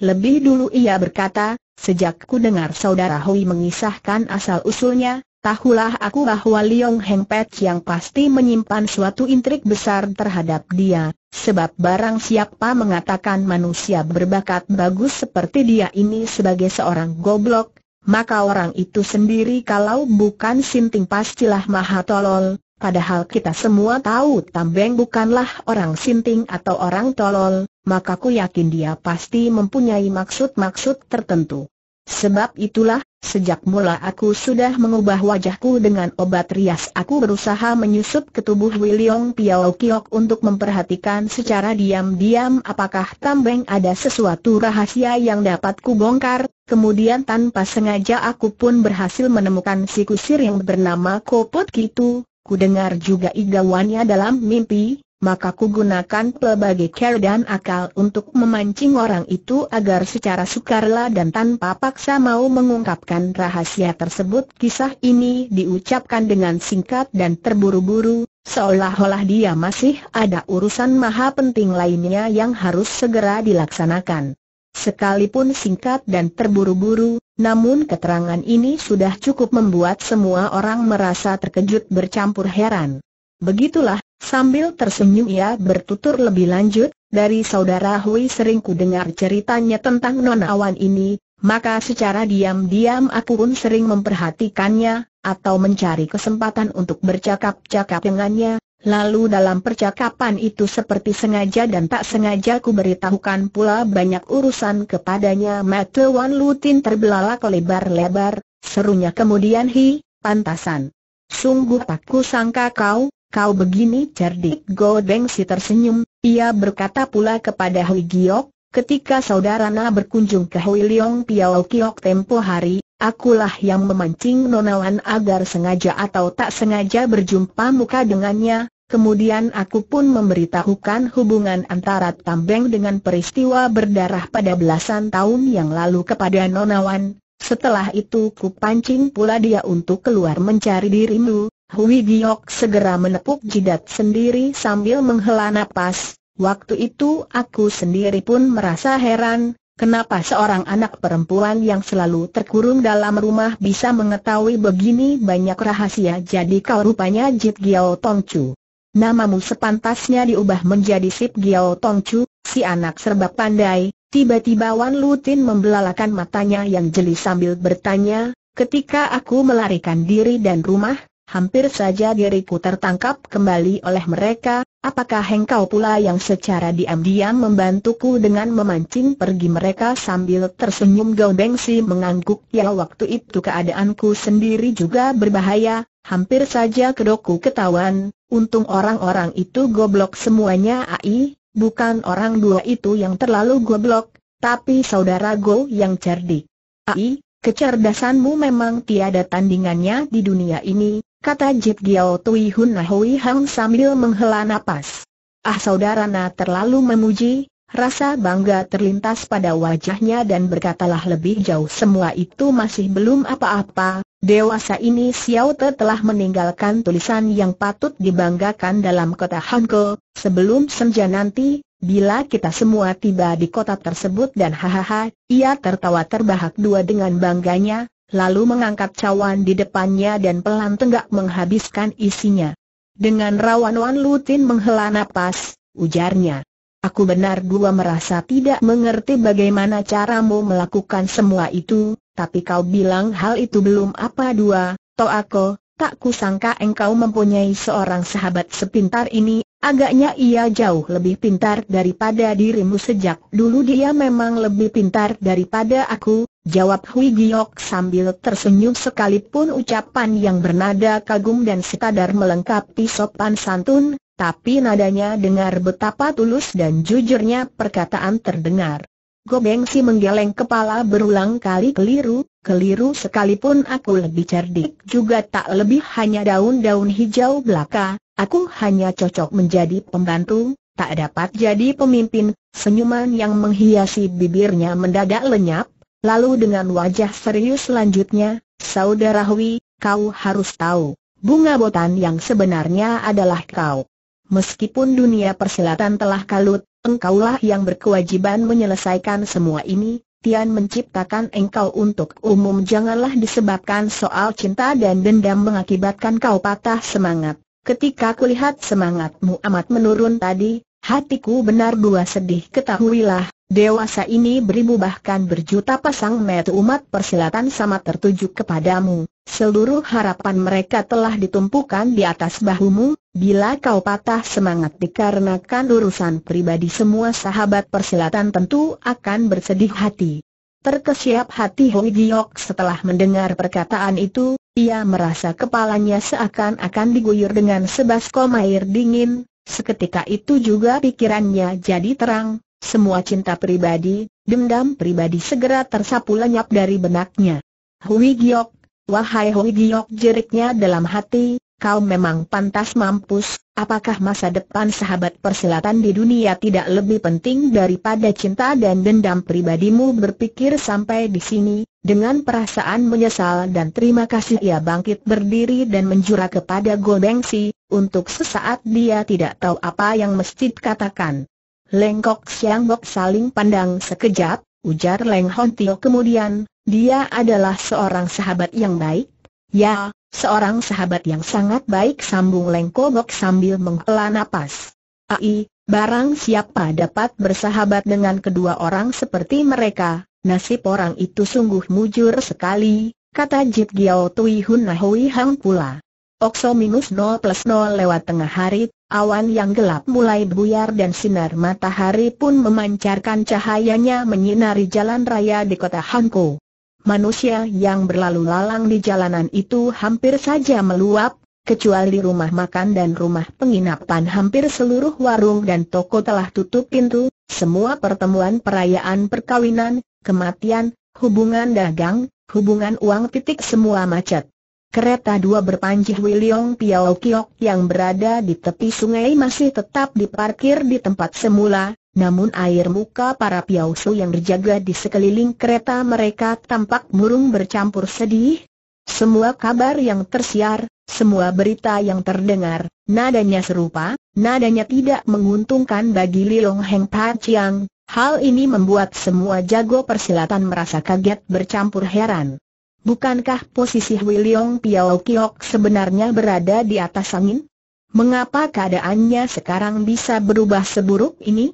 Lebih dulu ia berkata, sejak ku dengar saudara Hui mengisahkan asal-usulnya, Tahulah aku bahwa Liong Heng Pet yang pasti menyimpan suatu intrik besar terhadap dia, sebab barang siapa mengatakan manusia berbakat bagus seperti dia ini sebagai seorang goblok, maka orang itu sendiri kalau bukan sinting pastilah maha tolol, padahal kita semua tahu Tambeng bukanlah orang sinting atau orang tolol, maka ku yakin dia pasti mempunyai maksud-maksud tertentu. Sebab itulah, sejak mula aku sudah mengubah wajahku dengan obat rias Aku berusaha menyusup ke tubuh Wiliong Piao Kiok untuk memperhatikan secara diam-diam apakah tambeng ada sesuatu rahasia yang dapat kubongkar Kemudian tanpa sengaja aku pun berhasil menemukan si kusir yang bernama Koput Kitu Ku dengar juga igawannya dalam mimpi, maka kugunakan pelbagai cara dan akal untuk memancing orang itu agar secara sukarela dan tanpa paksa mau mengungkapkan rahasia tersebut. Kisah ini diucapkan dengan singkat dan terburu-buru, seolah-olah dia masih ada urusan maha penting lainnya yang harus segera dilaksanakan. Sekalipun singkat dan terburu-buru, namun keterangan ini sudah cukup membuat semua orang merasa terkejut bercampur heran. Begitulah Sambil tersenyum ia bertutur lebih lanjut, dari saudara Hui sering ku dengar ceritanya tentang Awan ini, maka secara diam-diam aku pun sering memperhatikannya, atau mencari kesempatan untuk bercakap-cakap dengannya, lalu dalam percakapan itu seperti sengaja dan tak sengaja ku beritahukan pula banyak urusan kepadanya Mata Wan Lutin terbelalak lebar-lebar, serunya kemudian hi, pantasan. Sungguh tak kusangka kau, kau begini cerdik Go Deng Si tersenyum, ia berkata pula kepada Hui Giok, ketika saudara Na berkunjung ke Hui Leong Piao Kiok tempo hari, akulah yang memancing Nonawan agar sengaja atau tak sengaja berjumpa muka dengannya, Kemudian aku pun memberitahukan hubungan antara Tambeng dengan peristiwa berdarah pada belasan tahun yang lalu kepada Nonawan. Setelah itu ku pancing pula dia untuk keluar mencari dirimu, Hui Giok segera menepuk jidat sendiri sambil menghela napas, waktu itu aku sendiri pun merasa heran, kenapa seorang anak perempuan yang selalu terkurung dalam rumah bisa mengetahui begini banyak rahasia jadi kau rupanya Jit Giao Tongcu. Namamu sepantasnya diubah menjadi Sip Giao Tongcu, si anak serba pandai, tiba-tiba Wan Lutin membelalakan matanya yang jeli sambil bertanya, ketika aku melarikan diri dan rumah, hampir saja diriku tertangkap kembali oleh mereka, apakah hengkau pula yang secara diam-diam membantuku dengan memancing pergi mereka sambil tersenyum gaudengsi Si mengangguk ya waktu itu keadaanku sendiri juga berbahaya, hampir saja kedoku ketahuan, untung orang-orang itu goblok semuanya ai, bukan orang dua itu yang terlalu goblok, tapi saudara Go yang cerdik. Ai, Kecerdasanmu memang tiada tandingannya di dunia ini, kata Jip Giao Tui Hun Hui Hang sambil menghela nafas. Ah saudara Na terlalu memuji, rasa bangga terlintas pada wajahnya dan berkatalah lebih jauh semua itu masih belum apa-apa, dewasa ini Xiao Te telah meninggalkan tulisan yang patut dibanggakan dalam kota Hanko, sebelum senja nanti, Bila kita semua tiba di kota tersebut dan hahaha, ia tertawa terbahak dua dengan bangganya, lalu mengangkat cawan di depannya dan pelan tenggak menghabiskan isinya. Dengan rawan Wan Lutin menghela napas, ujarnya. Aku benar gua merasa tidak mengerti bagaimana caramu melakukan semua itu, tapi kau bilang hal itu belum apa dua, toh aku, tak kusangka engkau mempunyai seorang sahabat sepintar ini, Agaknya ia jauh lebih pintar daripada dirimu sejak dulu dia memang lebih pintar daripada aku, jawab Hui Giok sambil tersenyum sekalipun ucapan yang bernada kagum dan sekadar melengkapi sopan santun, tapi nadanya dengar betapa tulus dan jujurnya perkataan terdengar. Gobeng si menggeleng kepala berulang kali keliru, keliru sekalipun aku lebih cerdik juga tak lebih hanya daun-daun hijau belaka, Aku hanya cocok menjadi pembantu, tak dapat jadi pemimpin, senyuman yang menghiasi bibirnya mendadak lenyap, lalu dengan wajah serius selanjutnya, Saudara Hui, kau harus tahu, bunga botan yang sebenarnya adalah kau. Meskipun dunia persilatan telah kalut, engkaulah yang berkewajiban menyelesaikan semua ini, Tian menciptakan engkau untuk umum janganlah disebabkan soal cinta dan dendam mengakibatkan kau patah semangat. Ketika kulihat semangatmu amat menurun tadi, hatiku benar dua sedih ketahuilah, dewasa ini beribu bahkan berjuta pasang mata umat persilatan sama tertuju kepadamu, seluruh harapan mereka telah ditumpukan di atas bahumu, bila kau patah semangat dikarenakan urusan pribadi semua sahabat persilatan tentu akan bersedih hati. Terkesiap hati Hui Giok setelah mendengar perkataan itu, ia merasa kepalanya seakan-akan diguyur dengan sebaskom air dingin, seketika itu juga pikirannya jadi terang, semua cinta pribadi, dendam pribadi segera tersapu lenyap dari benaknya. Hui Giok, wahai Hui Giok jeriknya dalam hati, kau memang pantas mampus, apakah masa depan sahabat persilatan di dunia tidak lebih penting daripada cinta dan dendam pribadimu berpikir sampai di sini, dengan perasaan menyesal dan terima kasih ia bangkit berdiri dan menjura kepada Go Si, untuk sesaat dia tidak tahu apa yang mesti katakan. Lengkok Siang Bok saling pandang sekejap, ujar Leng Hon Tio kemudian, dia adalah seorang sahabat yang baik, ya, Seorang sahabat yang sangat baik sambung lengkobok sambil menghela napas. Ai, barang siapa dapat bersahabat dengan kedua orang seperti mereka, nasib orang itu sungguh mujur sekali, kata Jit Giao Tui Hun Nahui Hang pula. Okso minus 0 plus 0 lewat tengah hari, awan yang gelap mulai buyar dan sinar matahari pun memancarkan cahayanya menyinari jalan raya di kota Hanko manusia yang berlalu lalang di jalanan itu hampir saja meluap, kecuali rumah makan dan rumah penginapan hampir seluruh warung dan toko telah tutup pintu, semua pertemuan perayaan perkawinan, kematian, hubungan dagang, hubungan uang titik semua macet. Kereta dua berpanjih Wiliong Piao Kiok yang berada di tepi sungai masih tetap diparkir di tempat semula, namun air muka para piausu yang berjaga di sekeliling kereta mereka tampak murung bercampur sedih. Semua kabar yang tersiar, semua berita yang terdengar, nadanya serupa, nadanya tidak menguntungkan bagi Lilong Heng Pa Chiang. Hal ini membuat semua jago persilatan merasa kaget bercampur heran. Bukankah posisi Wiliong Piao Kiok sebenarnya berada di atas angin? Mengapa keadaannya sekarang bisa berubah seburuk ini?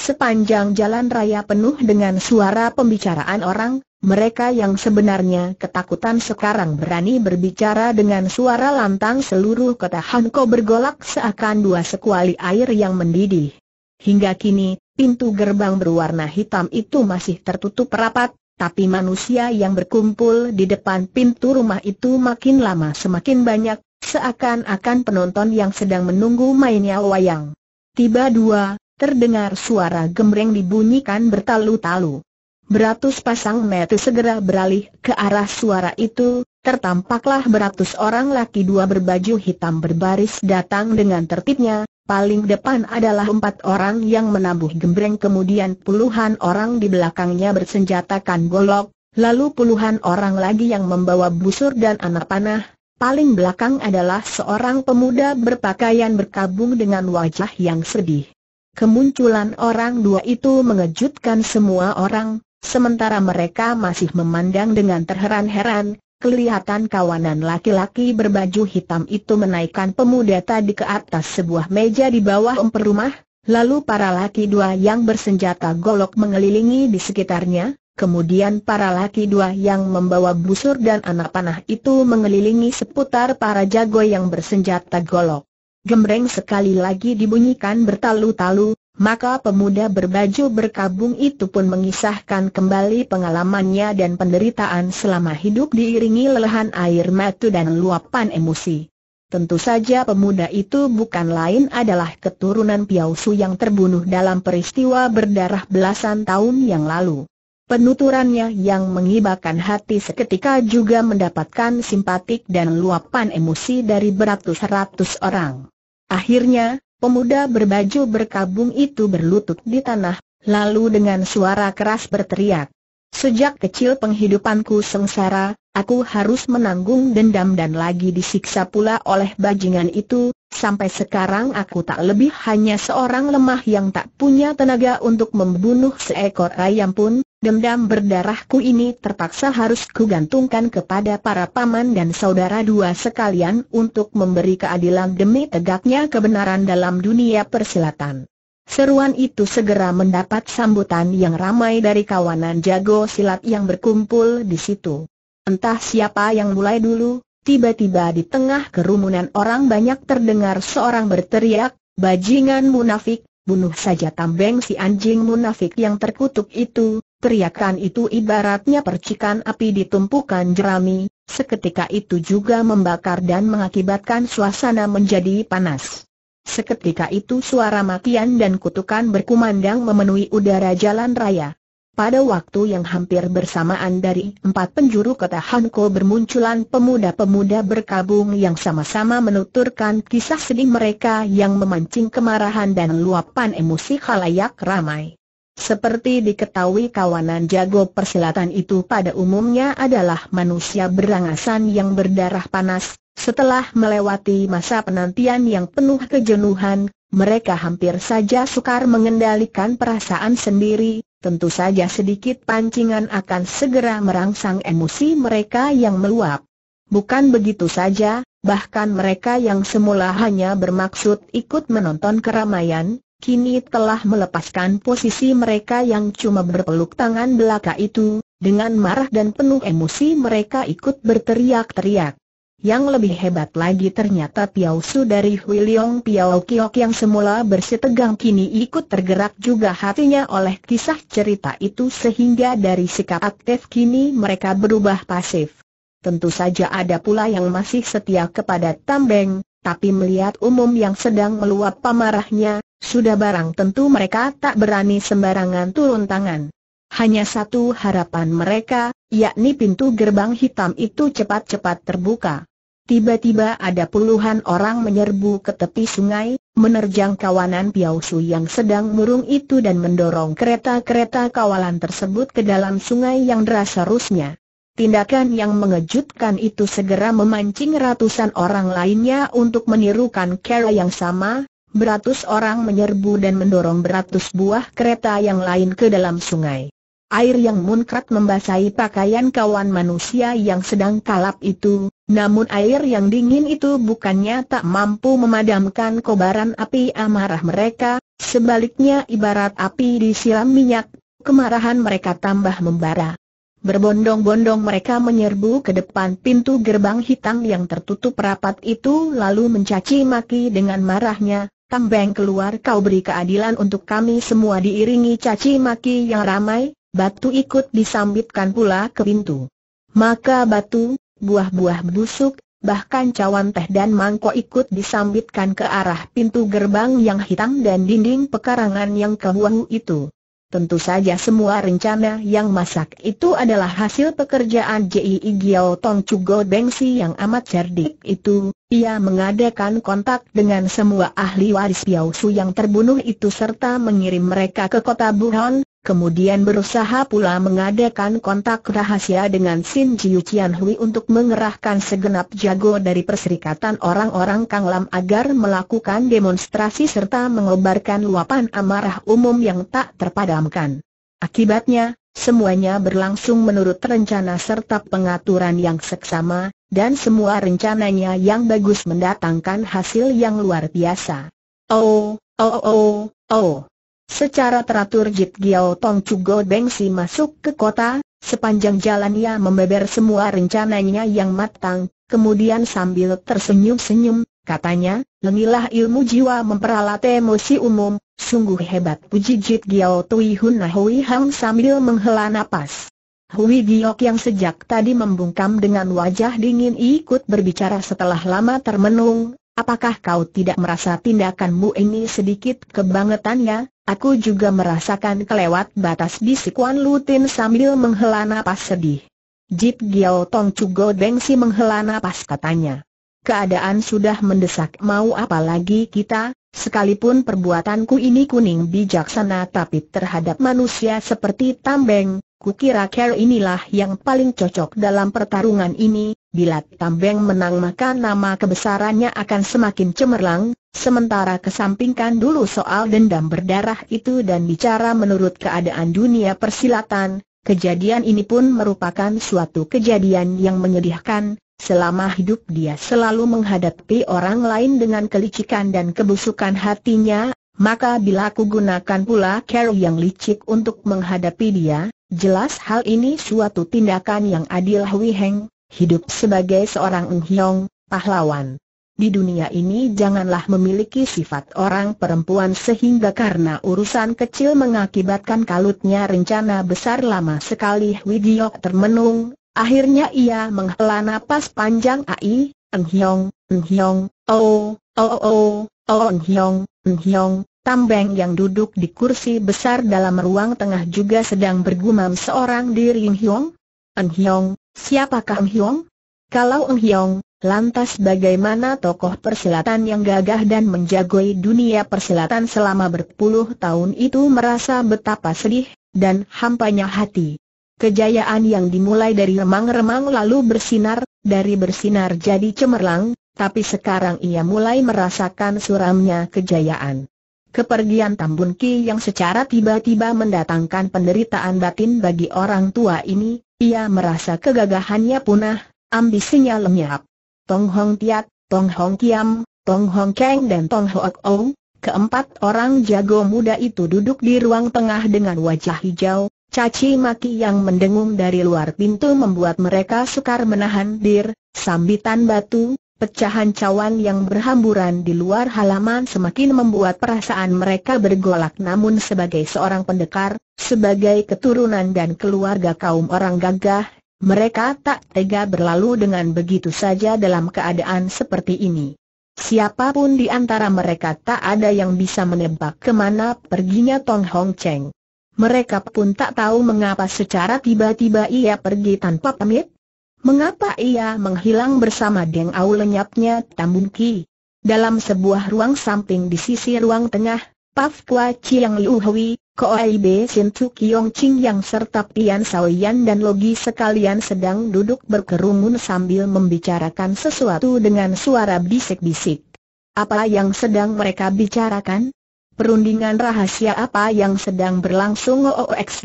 Sepanjang jalan raya penuh dengan suara pembicaraan orang, mereka yang sebenarnya ketakutan sekarang berani berbicara dengan suara lantang seluruh kota Hanko bergolak seakan dua sekuali air yang mendidih. Hingga kini, pintu gerbang berwarna hitam itu masih tertutup rapat, tapi manusia yang berkumpul di depan pintu rumah itu makin lama semakin banyak, seakan-akan penonton yang sedang menunggu mainnya wayang. Tiba dua, terdengar suara gemreng dibunyikan bertalu-talu. Beratus pasang mata segera beralih ke arah suara itu, tertampaklah beratus orang laki dua berbaju hitam berbaris datang dengan tertibnya, paling depan adalah empat orang yang menabuh gembreng kemudian puluhan orang di belakangnya bersenjatakan golok, lalu puluhan orang lagi yang membawa busur dan anak panah, paling belakang adalah seorang pemuda berpakaian berkabung dengan wajah yang sedih. Kemunculan orang dua itu mengejutkan semua orang, sementara mereka masih memandang dengan terheran-heran, kelihatan kawanan laki-laki berbaju hitam itu menaikkan pemuda tadi ke atas sebuah meja di bawah emper rumah, lalu para laki dua yang bersenjata golok mengelilingi di sekitarnya, kemudian para laki dua yang membawa busur dan anak panah itu mengelilingi seputar para jago yang bersenjata golok gembreng sekali lagi dibunyikan bertalu-talu, maka pemuda berbaju berkabung itu pun mengisahkan kembali pengalamannya dan penderitaan selama hidup diiringi lelahan air mata dan luapan emosi. Tentu saja pemuda itu bukan lain adalah keturunan Piausu yang terbunuh dalam peristiwa berdarah belasan tahun yang lalu. Penuturannya yang mengibakan hati seketika juga mendapatkan simpatik dan luapan emosi dari beratus-ratus orang. Akhirnya, pemuda berbaju berkabung itu berlutut di tanah, lalu dengan suara keras berteriak. Sejak kecil penghidupanku sengsara, aku harus menanggung dendam dan lagi disiksa pula oleh bajingan itu, sampai sekarang aku tak lebih hanya seorang lemah yang tak punya tenaga untuk membunuh seekor ayam pun, dendam berdarahku ini terpaksa harus kugantungkan kepada para paman dan saudara dua sekalian untuk memberi keadilan demi tegaknya kebenaran dalam dunia persilatan. Seruan itu segera mendapat sambutan yang ramai dari kawanan jago silat yang berkumpul di situ. Entah siapa yang mulai dulu, tiba-tiba di tengah kerumunan orang banyak terdengar seorang berteriak, bajingan munafik, bunuh saja tambeng si anjing munafik yang terkutuk itu, Teriakan itu ibaratnya percikan api ditumpukan jerami, seketika itu juga membakar dan mengakibatkan suasana menjadi panas. Seketika itu suara matian dan kutukan berkumandang memenuhi udara jalan raya. Pada waktu yang hampir bersamaan dari empat penjuru kota Hanko bermunculan pemuda-pemuda berkabung yang sama-sama menuturkan kisah sedih mereka yang memancing kemarahan dan luapan emosi khalayak ramai. Seperti diketahui kawanan jago persilatan itu pada umumnya adalah manusia berangasan yang berdarah panas, setelah melewati masa penantian yang penuh kejenuhan, mereka hampir saja sukar mengendalikan perasaan sendiri, tentu saja sedikit pancingan akan segera merangsang emosi mereka yang meluap. Bukan begitu saja, bahkan mereka yang semula hanya bermaksud ikut menonton keramaian, kini telah melepaskan posisi mereka yang cuma berpeluk tangan belaka itu, dengan marah dan penuh emosi mereka ikut berteriak-teriak. Yang lebih hebat lagi ternyata Piao dari Huiliong Piao Kiok yang semula bersitegang kini ikut tergerak juga hatinya oleh kisah cerita itu sehingga dari sikap aktif kini mereka berubah pasif. Tentu saja ada pula yang masih setia kepada Tambeng, tapi melihat umum yang sedang meluap pamarahnya, sudah barang tentu mereka tak berani sembarangan turun tangan. Hanya satu harapan mereka, yakni pintu gerbang hitam itu cepat-cepat terbuka. Tiba-tiba ada puluhan orang menyerbu ke tepi sungai, menerjang kawanan piausu yang sedang murung itu dan mendorong kereta-kereta kawalan tersebut ke dalam sungai yang deras harusnya. Tindakan yang mengejutkan itu segera memancing ratusan orang lainnya untuk menirukan cara yang sama, Beratus orang menyerbu dan mendorong beratus buah kereta yang lain ke dalam sungai. Air yang munkrat membasahi pakaian kawan manusia yang sedang kalap itu, namun air yang dingin itu bukannya tak mampu memadamkan kobaran api amarah mereka, sebaliknya ibarat api disiram minyak, kemarahan mereka tambah membara. Berbondong-bondong mereka menyerbu ke depan pintu gerbang hitam yang tertutup rapat itu lalu mencaci maki dengan marahnya, Tambeng keluar kau beri keadilan untuk kami semua diiringi caci maki yang ramai, batu ikut disambitkan pula ke pintu. Maka batu, buah-buah busuk, bahkan cawan teh dan mangkok ikut disambitkan ke arah pintu gerbang yang hitam dan dinding pekarangan yang kebuahu itu. Tentu saja semua rencana yang masak itu adalah hasil pekerjaan J.I. Giao Tong Chugo Bengsi yang amat cerdik itu. Ia mengadakan kontak dengan semua ahli waris Piao Su yang terbunuh itu serta mengirim mereka ke kota Buhon, kemudian berusaha pula mengadakan kontak rahasia dengan Sin Jiu Qian Hui untuk mengerahkan segenap jago dari perserikatan orang-orang Kang Lam agar melakukan demonstrasi serta mengobarkan luapan amarah umum yang tak terpadamkan. Akibatnya, semuanya berlangsung menurut rencana serta pengaturan yang seksama, dan semua rencananya yang bagus mendatangkan hasil yang luar biasa. Oh, oh, oh, oh. Secara teratur Jit Giao Tong Chugo Bengsi masuk ke kota, sepanjang jalan ia membeber semua rencananya yang matang, kemudian sambil tersenyum-senyum, katanya, lengilah ilmu jiwa memperalat emosi umum, sungguh hebat puji Jit Giao Tui Hun Hui Hang sambil menghela nafas. Hui Giok yang sejak tadi membungkam dengan wajah dingin ikut berbicara setelah lama termenung, apakah kau tidak merasa tindakanmu ini sedikit kebangetannya? Aku juga merasakan kelewat batas Wan Lutin sambil menghela napas sedih. Jip Giao Tong Chugo Bengsi menghela napas katanya. Keadaan sudah mendesak mau apa lagi kita, sekalipun perbuatanku ini kuning bijaksana tapi terhadap manusia seperti Tambeng, Kukira Care inilah yang paling cocok dalam pertarungan ini, bila Tambeng menang maka nama kebesarannya akan semakin cemerlang, sementara kesampingkan dulu soal dendam berdarah itu dan bicara menurut keadaan dunia persilatan, kejadian ini pun merupakan suatu kejadian yang menyedihkan, selama hidup dia selalu menghadapi orang lain dengan kelicikan dan kebusukan hatinya, maka bila aku gunakan pula Care yang licik untuk menghadapi dia, Jelas hal ini suatu tindakan yang adil Hui Heng, hidup sebagai seorang Ng Hiong, pahlawan. Di dunia ini janganlah memiliki sifat orang perempuan sehingga karena urusan kecil mengakibatkan kalutnya rencana besar lama sekali Hui Giok termenung, akhirnya ia menghela napas panjang ai, Ng Hiong, Ng Hiong, oh, oh, oh, oh, Ng Hiong, Ng Hiong, Tambeng yang duduk di kursi besar dalam ruang tengah juga sedang bergumam seorang diri Eng Hiong. Eng Hiong, siapakah Eng Hiong? Kalau Eng Hiong, lantas bagaimana tokoh persilatan yang gagah dan menjagoi dunia persilatan selama berpuluh tahun itu merasa betapa sedih dan hampanya hati. Kejayaan yang dimulai dari remang-remang lalu bersinar, dari bersinar jadi cemerlang, tapi sekarang ia mulai merasakan suramnya kejayaan. Kepergian Tambun Ki yang secara tiba-tiba mendatangkan penderitaan batin bagi orang tua ini, ia merasa kegagahannya punah, ambisinya lenyap. Tong Hong Tiat, Tong Hong Kiam, Tong Hong Keng dan Tong Hoak Ong, keempat orang jago muda itu duduk di ruang tengah dengan wajah hijau, caci maki yang mendengung dari luar pintu membuat mereka sukar menahan dir, sambitan batu, Pecahan cawan yang berhamburan di luar halaman semakin membuat perasaan mereka bergolak namun sebagai seorang pendekar, sebagai keturunan dan keluarga kaum orang gagah, mereka tak tega berlalu dengan begitu saja dalam keadaan seperti ini. Siapapun di antara mereka tak ada yang bisa menebak kemana perginya Tong Hong Cheng. Mereka pun tak tahu mengapa secara tiba-tiba ia pergi tanpa pamit, Mengapa ia menghilang bersama Deng Au lenyapnya Tambun Ki? Dalam sebuah ruang samping di sisi ruang tengah, Paf Kwa Chiang Liu Hui, Koai B Sin Tu Kiong Ching yang serta Pian Yan dan Logi sekalian sedang duduk berkerumun sambil membicarakan sesuatu dengan suara bisik-bisik. Apa yang sedang mereka bicarakan? Perundingan rahasia apa yang sedang berlangsung OOX0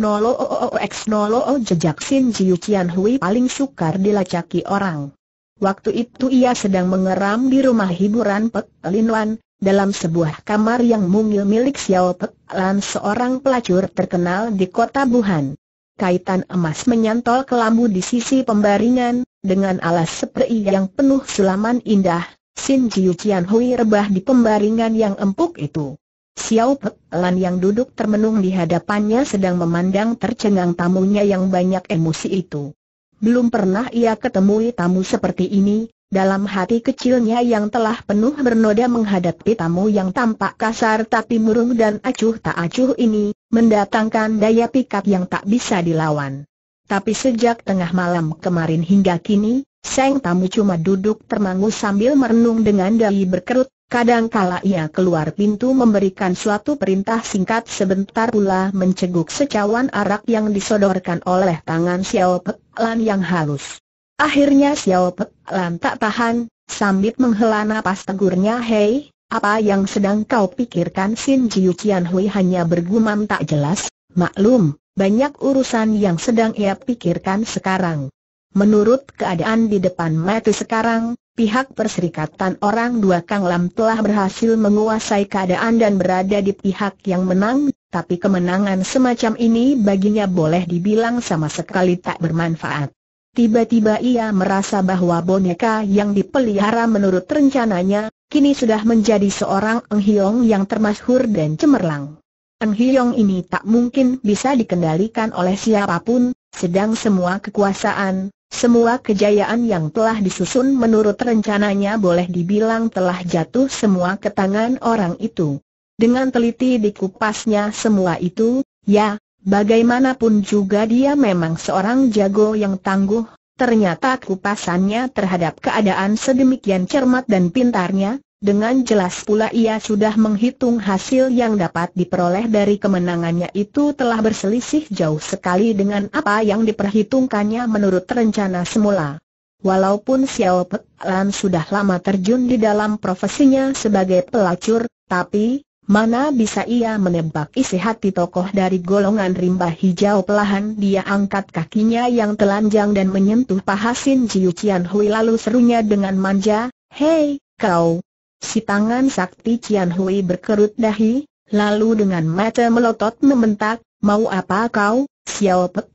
OOX0 jejak Sin Jiu Qian Hui paling sukar dilacaki orang. Waktu itu ia sedang mengeram di rumah hiburan Pek Linwan, dalam sebuah kamar yang mungil milik Xiao Pek Lan seorang pelacur terkenal di kota Wuhan. Kaitan emas menyantol kelambu di sisi pembaringan, dengan alas seperi yang penuh sulaman indah, Sin Jiu Qian Hui rebah di pembaringan yang empuk itu. Xiao Pek Lan yang duduk termenung di hadapannya sedang memandang tercengang tamunya yang banyak emosi itu. Belum pernah ia ketemui tamu seperti ini, dalam hati kecilnya yang telah penuh bernoda menghadapi tamu yang tampak kasar tapi murung dan acuh tak acuh ini, mendatangkan daya pikat yang tak bisa dilawan. Tapi sejak tengah malam kemarin hingga kini, Sang tamu cuma duduk termangu sambil merenung dengan dahi berkerut, Kadang-kala ia keluar pintu memberikan suatu perintah singkat sebentar pula menceguk secawan arak yang disodorkan oleh tangan Xiao Pek Lan yang halus. Akhirnya Xiao Pek Lan tak tahan, sambil menghela napas tegurnya Hei, apa yang sedang kau pikirkan Xin Jiu Qian Hui hanya bergumam tak jelas, maklum, banyak urusan yang sedang ia pikirkan sekarang. Menurut keadaan di depan mata sekarang, pihak Perserikatan Orang Dua Kang Lam telah berhasil menguasai keadaan dan berada di pihak yang menang, tapi kemenangan semacam ini baginya boleh dibilang sama sekali tak bermanfaat. Tiba-tiba ia merasa bahwa boneka yang dipelihara menurut rencananya, kini sudah menjadi seorang Eng Hiong yang termasyhur dan cemerlang. Eng Hiong ini tak mungkin bisa dikendalikan oleh siapapun, sedang semua kekuasaan, semua kejayaan yang telah disusun menurut rencananya boleh dibilang telah jatuh semua ke tangan orang itu. Dengan teliti dikupasnya semua itu, ya, bagaimanapun juga dia memang seorang jago yang tangguh, ternyata kupasannya terhadap keadaan sedemikian cermat dan pintarnya, dengan jelas pula ia sudah menghitung hasil yang dapat diperoleh dari kemenangannya itu telah berselisih jauh sekali dengan apa yang diperhitungkannya menurut rencana semula. Walaupun Xiao Lan sudah lama terjun di dalam profesinya sebagai pelacur, tapi Mana bisa ia menebak isi hati tokoh dari golongan rimba hijau pelahan dia angkat kakinya yang telanjang dan menyentuh paha Sin Jiu Qian Hui lalu serunya dengan manja, Hei, kau, Si tangan sakti Cian Hui berkerut dahi, lalu dengan mata melotot membentak, mau apa kau, Xiao Pek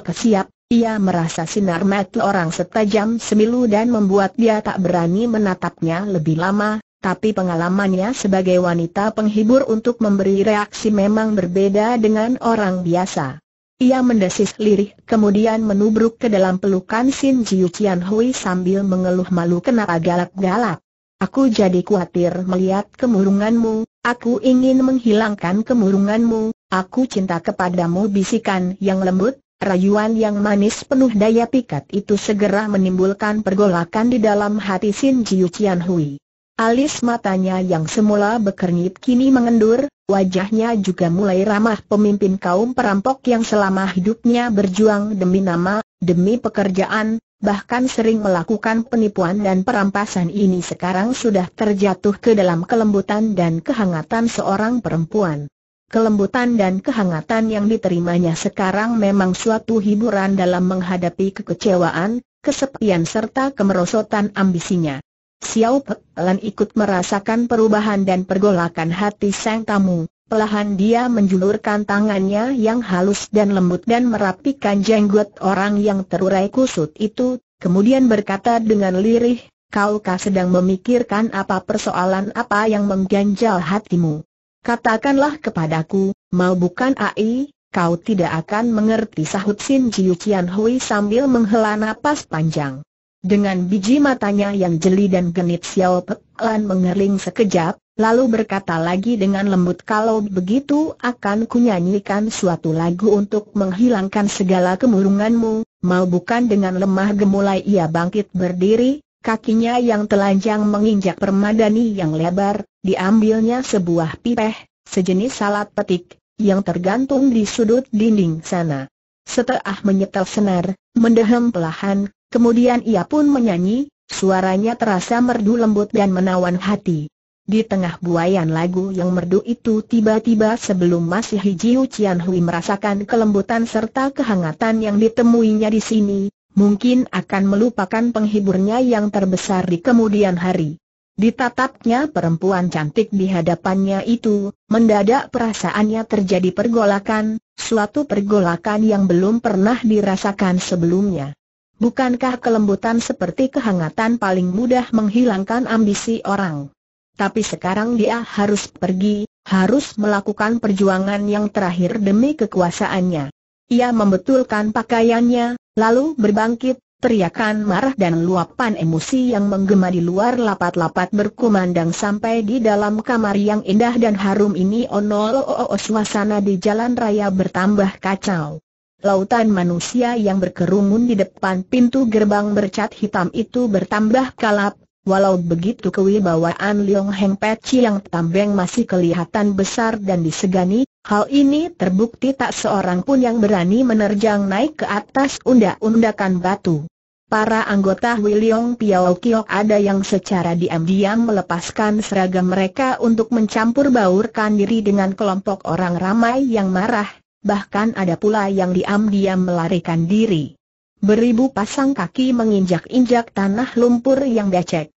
Ke siap, ia merasa sinar mata orang setajam semilu dan membuat dia tak berani menatapnya lebih lama, tapi pengalamannya sebagai wanita penghibur untuk memberi reaksi memang berbeda dengan orang biasa. Ia mendesis lirih kemudian menubruk ke dalam pelukan Sin Jiu Qian Hui sambil mengeluh malu kenapa galak-galak. Aku jadi khawatir melihat kemurunganmu, aku ingin menghilangkan kemurunganmu, aku cinta kepadamu bisikan yang lembut, rayuan yang manis penuh daya pikat itu segera menimbulkan pergolakan di dalam hati Sin Jiu Qian Hui. Alis matanya yang semula berkernyit kini mengendur, wajahnya juga mulai ramah pemimpin kaum perampok yang selama hidupnya berjuang demi nama, demi pekerjaan, bahkan sering melakukan penipuan dan perampasan ini sekarang sudah terjatuh ke dalam kelembutan dan kehangatan seorang perempuan. Kelembutan dan kehangatan yang diterimanya sekarang memang suatu hiburan dalam menghadapi kekecewaan, kesepian serta kemerosotan ambisinya. Xiao lan ikut merasakan perubahan dan pergolakan hati sang tamu. Pelahan dia menjulurkan tangannya yang halus dan lembut dan merapikan jenggot orang yang terurai kusut itu, kemudian berkata dengan lirih, Kaukah sedang memikirkan apa persoalan apa yang mengganjal hatimu? Katakanlah kepadaku, mau bukan AI, kau tidak akan mengerti sahut Sin Jiu Qian Hui sambil menghela napas panjang. Dengan biji matanya yang jeli dan genit Xiao pelan Lan mengering sekejap, lalu berkata lagi dengan lembut kalau begitu akan kunyanyikan suatu lagu untuk menghilangkan segala kemurunganmu, mau bukan dengan lemah gemulai ia bangkit berdiri, kakinya yang telanjang menginjak permadani yang lebar, diambilnya sebuah pipeh, sejenis salat petik, yang tergantung di sudut dinding sana. Setelah menyetel senar, mendehem pelahan, kemudian ia pun menyanyi, suaranya terasa merdu lembut dan menawan hati. Di tengah buayan lagu yang merdu itu tiba-tiba sebelum masih hijau Qian Hui merasakan kelembutan serta kehangatan yang ditemuinya di sini, mungkin akan melupakan penghiburnya yang terbesar di kemudian hari. Ditatapnya perempuan cantik di hadapannya itu, mendadak perasaannya terjadi pergolakan, suatu pergolakan yang belum pernah dirasakan sebelumnya. Bukankah kelembutan seperti kehangatan paling mudah menghilangkan ambisi orang? tapi sekarang dia harus pergi, harus melakukan perjuangan yang terakhir demi kekuasaannya. Ia membetulkan pakaiannya, lalu berbangkit, teriakan marah dan luapan emosi yang menggema di luar lapat-lapat berkumandang sampai di dalam kamar yang indah dan harum ini onol suasana di jalan raya bertambah kacau. Lautan manusia yang berkerumun di depan pintu gerbang bercat hitam itu bertambah kalap, Walau begitu kewibawaan Liong Heng Peci yang tambeng masih kelihatan besar dan disegani, hal ini terbukti tak seorang pun yang berani menerjang naik ke atas undak-undakan batu. Para anggota Wiliong Piao Kiok ada yang secara diam-diam melepaskan seragam mereka untuk mencampur baurkan diri dengan kelompok orang ramai yang marah, bahkan ada pula yang diam-diam melarikan diri. Beribu pasang kaki menginjak-injak tanah lumpur yang becek.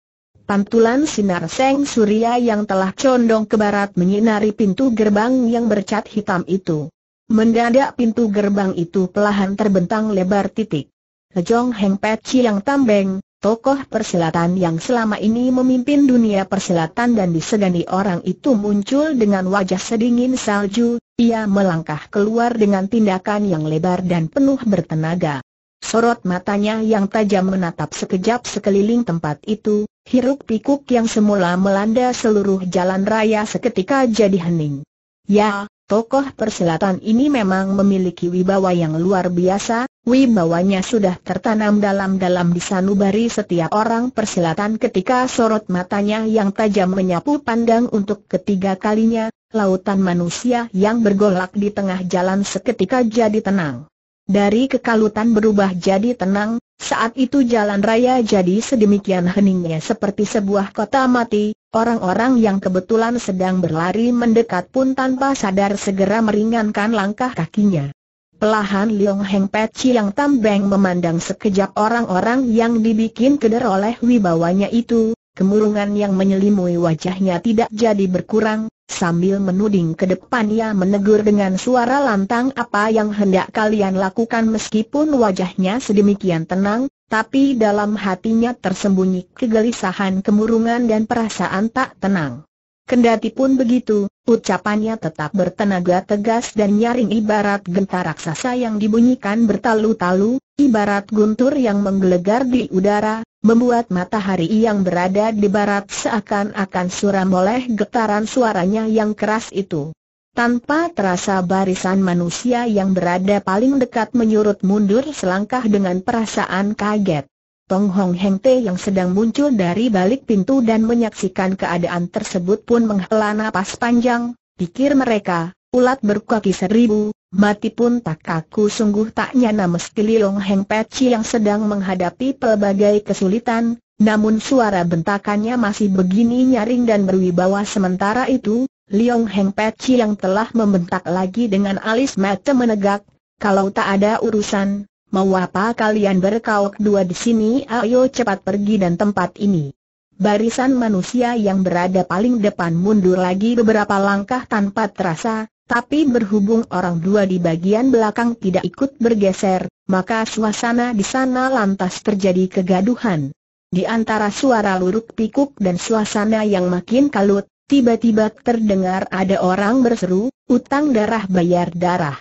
Pantulan sinar seng surya yang telah condong ke barat menyinari pintu gerbang yang bercat hitam itu. Mendadak pintu gerbang itu pelahan terbentang lebar titik. Lejong Heng Peci yang tambeng, tokoh persilatan yang selama ini memimpin dunia persilatan dan disegani orang itu muncul dengan wajah sedingin salju, ia melangkah keluar dengan tindakan yang lebar dan penuh bertenaga. Sorot matanya yang tajam menatap sekejap sekeliling tempat itu, hiruk pikuk yang semula melanda seluruh jalan raya seketika jadi hening. Ya, tokoh persilatan ini memang memiliki wibawa yang luar biasa, wibawanya sudah tertanam dalam-dalam di sanubari setiap orang persilatan ketika sorot matanya yang tajam menyapu pandang untuk ketiga kalinya, lautan manusia yang bergolak di tengah jalan seketika jadi tenang. Dari kekalutan berubah jadi tenang, saat itu jalan raya jadi sedemikian heningnya seperti sebuah kota mati, orang-orang yang kebetulan sedang berlari mendekat pun tanpa sadar segera meringankan langkah kakinya. Pelahan Liong Heng Peci yang tambeng memandang sekejap orang-orang yang dibikin keder oleh wibawanya itu, Kemurungan yang menyelimui wajahnya tidak jadi berkurang, sambil menuding ke depan ia menegur dengan suara lantang apa yang hendak kalian lakukan meskipun wajahnya sedemikian tenang, tapi dalam hatinya tersembunyi kegelisahan kemurungan dan perasaan tak tenang. Kendati pun begitu, ucapannya tetap bertenaga tegas dan nyaring ibarat gentar raksasa yang dibunyikan bertalu-talu, ibarat guntur yang menggelegar di udara, membuat matahari yang berada di barat seakan-akan suram oleh getaran suaranya yang keras itu. Tanpa terasa barisan manusia yang berada paling dekat menyurut mundur selangkah dengan perasaan kaget. Tong Hong Heng Te yang sedang muncul dari balik pintu dan menyaksikan keadaan tersebut pun menghela napas panjang, pikir mereka, ulat berkaki seribu, mati pun tak kaku sungguh tak nyana meski Li Long Heng Peci yang sedang menghadapi pelbagai kesulitan, namun suara bentakannya masih begini nyaring dan berwibawa sementara itu, Liong Heng Peci yang telah membentak lagi dengan alis mata menegak, kalau tak ada urusan, mau apa kalian berkauk dua di sini ayo cepat pergi dan tempat ini. Barisan manusia yang berada paling depan mundur lagi beberapa langkah tanpa terasa, tapi berhubung orang dua di bagian belakang tidak ikut bergeser, maka suasana di sana lantas terjadi kegaduhan. Di antara suara luruk pikuk dan suasana yang makin kalut, tiba-tiba terdengar ada orang berseru, utang darah bayar darah.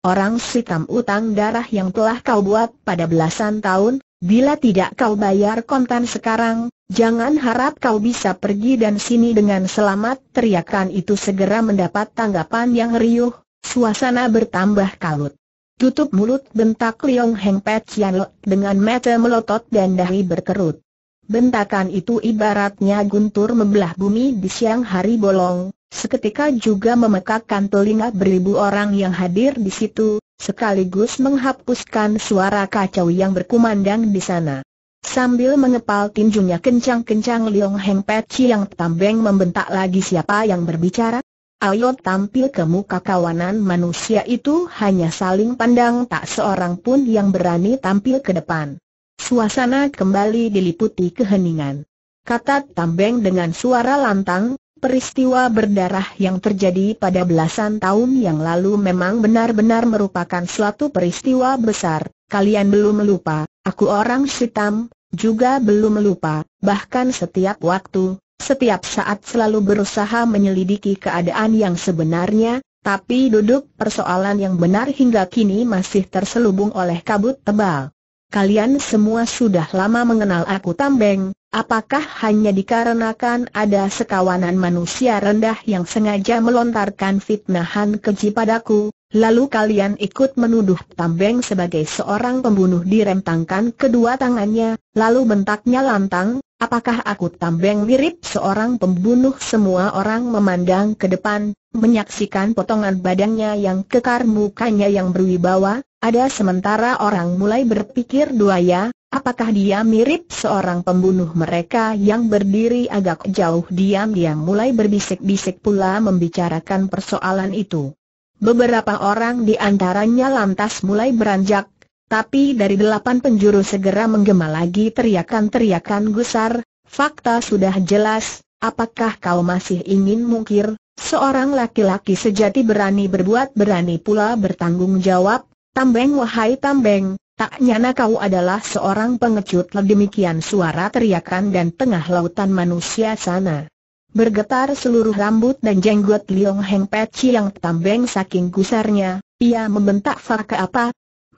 Orang sitam utang darah yang telah kau buat pada belasan tahun, bila tidak kau bayar kontan sekarang, jangan harap kau bisa pergi dan sini dengan selamat. Teriakan itu segera mendapat tanggapan yang riuh, suasana bertambah kalut. Tutup mulut bentak Liong Heng Pet Chian Lo dengan mata melotot dan dahi berkerut. Bentakan itu ibaratnya guntur membelah bumi di siang hari bolong, Seketika juga memekakkan telinga beribu orang yang hadir di situ, sekaligus menghapuskan suara kacau yang berkumandang di sana. Sambil mengepal tinjunya kencang-kencang Liong Heng Peci yang tambeng membentak lagi siapa yang berbicara. Ayo tampil ke muka kawanan manusia itu hanya saling pandang tak seorang pun yang berani tampil ke depan. Suasana kembali diliputi keheningan. Kata Tambeng dengan suara lantang, Peristiwa berdarah yang terjadi pada belasan tahun yang lalu memang benar-benar merupakan suatu peristiwa besar. Kalian belum lupa, aku orang hitam, juga belum lupa, bahkan setiap waktu, setiap saat selalu berusaha menyelidiki keadaan yang sebenarnya, tapi duduk persoalan yang benar hingga kini masih terselubung oleh kabut tebal kalian semua sudah lama mengenal aku Tambeng, apakah hanya dikarenakan ada sekawanan manusia rendah yang sengaja melontarkan fitnahan keji padaku, lalu kalian ikut menuduh Tambeng sebagai seorang pembunuh direntangkan kedua tangannya, lalu bentaknya lantang, Apakah aku tambeng mirip seorang pembunuh semua orang memandang ke depan, menyaksikan potongan badannya yang kekar mukanya yang berwibawa, ada sementara orang mulai berpikir Ya, apakah dia mirip seorang pembunuh mereka yang berdiri agak jauh diam-diam mulai berbisik-bisik pula membicarakan persoalan itu. Beberapa orang di antaranya lantas mulai beranjak tapi dari delapan penjuru segera menggema lagi teriakan-teriakan gusar, fakta sudah jelas, apakah kau masih ingin mungkir, seorang laki-laki sejati berani berbuat berani pula bertanggung jawab, tambeng wahai tambeng, tak nyana kau adalah seorang pengecut demikian suara teriakan dan tengah lautan manusia sana. Bergetar seluruh rambut dan jenggot Liong Heng Pet yang tambeng saking gusarnya, ia membentak fakta apa,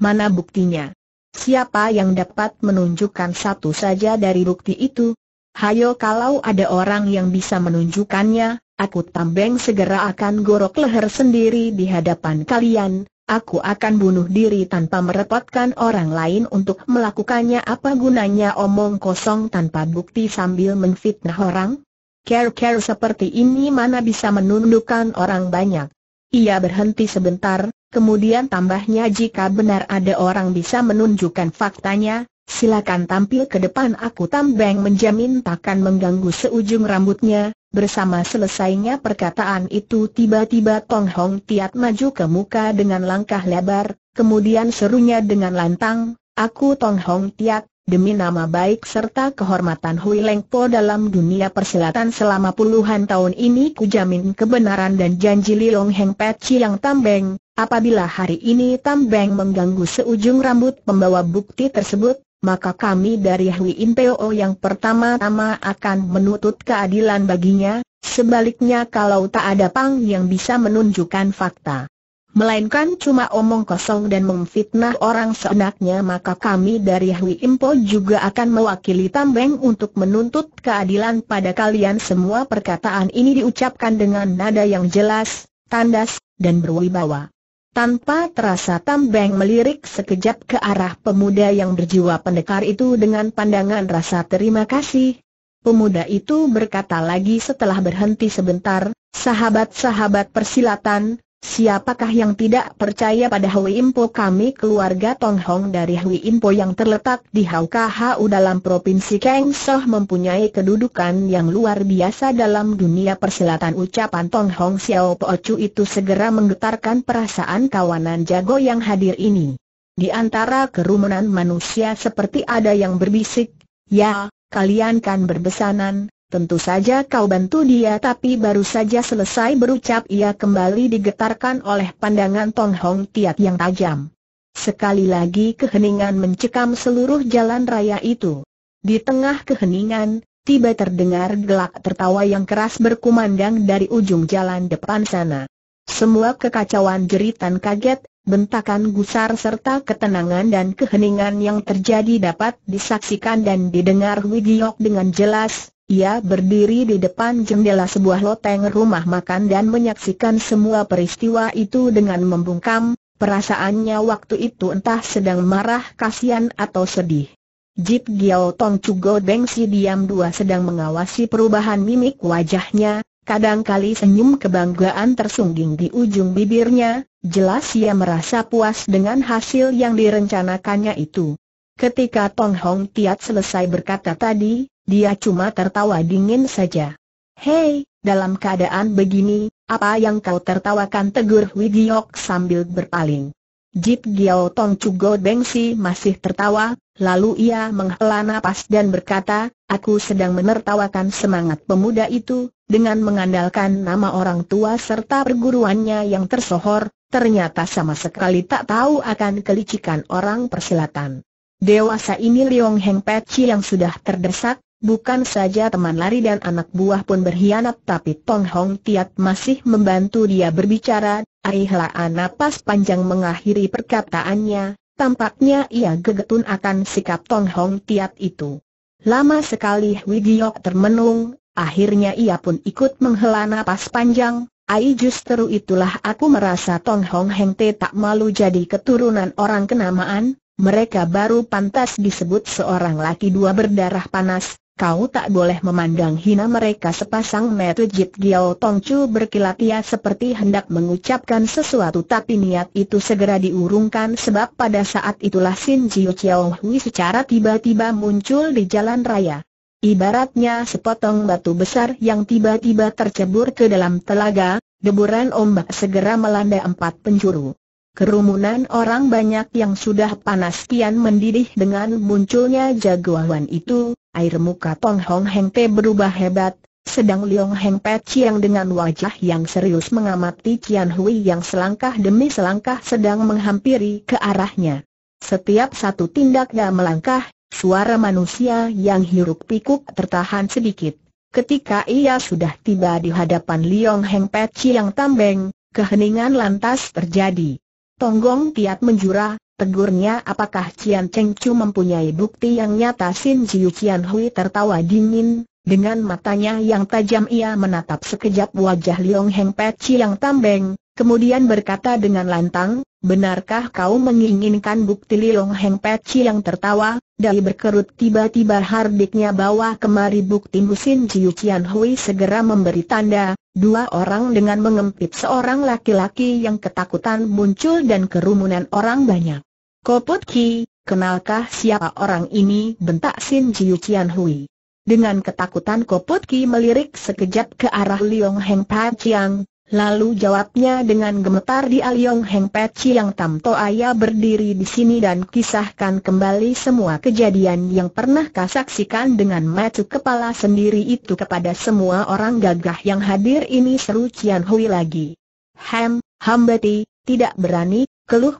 Mana buktinya? Siapa yang dapat menunjukkan satu saja dari bukti itu? Hayo kalau ada orang yang bisa menunjukkannya, aku tambeng segera akan gorok leher sendiri di hadapan kalian, aku akan bunuh diri tanpa merepotkan orang lain untuk melakukannya apa gunanya omong kosong tanpa bukti sambil menfitnah orang? Care-care seperti ini mana bisa menundukkan orang banyak? Ia berhenti sebentar, Kemudian tambahnya jika benar ada orang bisa menunjukkan faktanya, silakan tampil ke depan aku tambeng menjamin takkan mengganggu seujung rambutnya. Bersama selesainya perkataan itu tiba-tiba Tong Hong Tiat maju ke muka dengan langkah lebar, kemudian serunya dengan lantang, aku Tong Hong Tiat, demi nama baik serta kehormatan Hui Leng Po dalam dunia persilatan selama puluhan tahun ini kujamin kebenaran dan janji Li Long Heng Pet Chi yang tambeng, Apabila hari ini Tam Beng mengganggu seujung rambut pembawa bukti tersebut, maka kami dari Hui Po yang pertama-tama akan menuntut keadilan baginya, sebaliknya kalau tak ada Pang yang bisa menunjukkan fakta. Melainkan cuma omong kosong dan memfitnah orang seenaknya maka kami dari Hui Impo juga akan mewakili Tambeng untuk menuntut keadilan pada kalian semua perkataan ini diucapkan dengan nada yang jelas, tandas, dan berwibawa. Tanpa terasa Tambeng melirik sekejap ke arah pemuda yang berjiwa pendekar itu dengan pandangan rasa terima kasih. Pemuda itu berkata lagi setelah berhenti sebentar, sahabat-sahabat persilatan, Siapakah yang tidak percaya pada Hui Impo kami keluarga Tong Hong dari Hui Impo yang terletak di Hau dalam Provinsi Kang Soh mempunyai kedudukan yang luar biasa dalam dunia persilatan ucapan Tong Hong Xiao Po Chu itu segera menggetarkan perasaan kawanan jago yang hadir ini. Di antara kerumunan manusia seperti ada yang berbisik, ya, kalian kan berbesanan, Tentu saja kau bantu dia tapi baru saja selesai berucap ia kembali digetarkan oleh pandangan Tong Hong Tiat yang tajam. Sekali lagi keheningan mencekam seluruh jalan raya itu. Di tengah keheningan, tiba terdengar gelak tertawa yang keras berkumandang dari ujung jalan depan sana. Semua kekacauan jeritan kaget, bentakan gusar serta ketenangan dan keheningan yang terjadi dapat disaksikan dan didengar Wigiok dengan jelas, ia berdiri di depan jendela sebuah loteng rumah makan dan menyaksikan semua peristiwa itu dengan membungkam, perasaannya waktu itu entah sedang marah kasihan atau sedih. Jit Giao Tong Chugo Deng Si diam dua sedang mengawasi perubahan mimik wajahnya, kadangkali senyum kebanggaan tersungging di ujung bibirnya, jelas ia merasa puas dengan hasil yang direncanakannya itu. Ketika Tong Hong Tiat selesai berkata tadi, dia cuma tertawa dingin saja. Hei, dalam keadaan begini, apa yang kau tertawakan tegur Wigiok sambil berpaling. Jip Giao Tong Chugo Bengsi masih tertawa, lalu ia menghela napas dan berkata, aku sedang menertawakan semangat pemuda itu, dengan mengandalkan nama orang tua serta perguruannya yang tersohor, ternyata sama sekali tak tahu akan kelicikan orang persilatan. Dewasa ini Leong Heng Chi yang sudah terdesak, Bukan saja teman lari dan anak buah pun berkhianat tapi Tong Hong Tiat masih membantu dia berbicara, anak napas panjang mengakhiri perkataannya, tampaknya ia gegetun akan sikap Tong Hong Tiat itu. Lama sekali Hui Giok termenung, akhirnya ia pun ikut menghela napas panjang, Ai justru itulah aku merasa Tong Hong Heng Te tak malu jadi keturunan orang kenamaan, mereka baru pantas disebut seorang laki dua berdarah panas, Kau tak boleh memandang hina mereka sepasang mata Jip Giao Tong Chu berkilat ia seperti hendak mengucapkan sesuatu tapi niat itu segera diurungkan sebab pada saat itulah Sin Jiu Chiao Hui secara tiba-tiba muncul di jalan raya. Ibaratnya sepotong batu besar yang tiba-tiba tercebur ke dalam telaga, deburan ombak segera melanda empat penjuru. Kerumunan orang banyak yang sudah panas kian mendidih dengan munculnya jagoan itu, air muka Tong Hong Heng Pe berubah hebat, sedang Liong Heng Pe Chiang dengan wajah yang serius mengamati Cian Hui yang selangkah demi selangkah sedang menghampiri ke arahnya. Setiap satu tindaknya melangkah, suara manusia yang hiruk pikuk tertahan sedikit. Ketika ia sudah tiba di hadapan Liong Heng Pe Chiang Tambeng, keheningan lantas terjadi. Tonggong Tiat menjura, Tegurnya apakah Cian Cheng Chu mempunyai bukti yang nyata Sin Jiu Cian Hui tertawa dingin, dengan matanya yang tajam ia menatap sekejap wajah Liong Heng Peci yang tambeng, kemudian berkata dengan lantang, benarkah kau menginginkan bukti Liong Heng Peci yang tertawa, dari berkerut tiba-tiba hardiknya bawa kemari bukti Sin Jiu Cian Hui segera memberi tanda, Dua orang dengan mengempit seorang laki-laki yang ketakutan muncul dan kerumunan orang banyak. Koput Ki, kenalkah siapa orang ini bentak Sin Jiu Qian Hui. Dengan ketakutan Koput Ki melirik sekejap ke arah Liong Heng Pat Chiang, lalu jawabnya dengan gemetar di Liong Heng Pat Chiang Tam To berdiri di sini dan kisahkan kembali semua kejadian yang pernah kau saksikan dengan mata kepala sendiri itu kepada semua orang gagah yang hadir ini seru Cian Hui lagi. Hem, hambati, tidak berani, keluh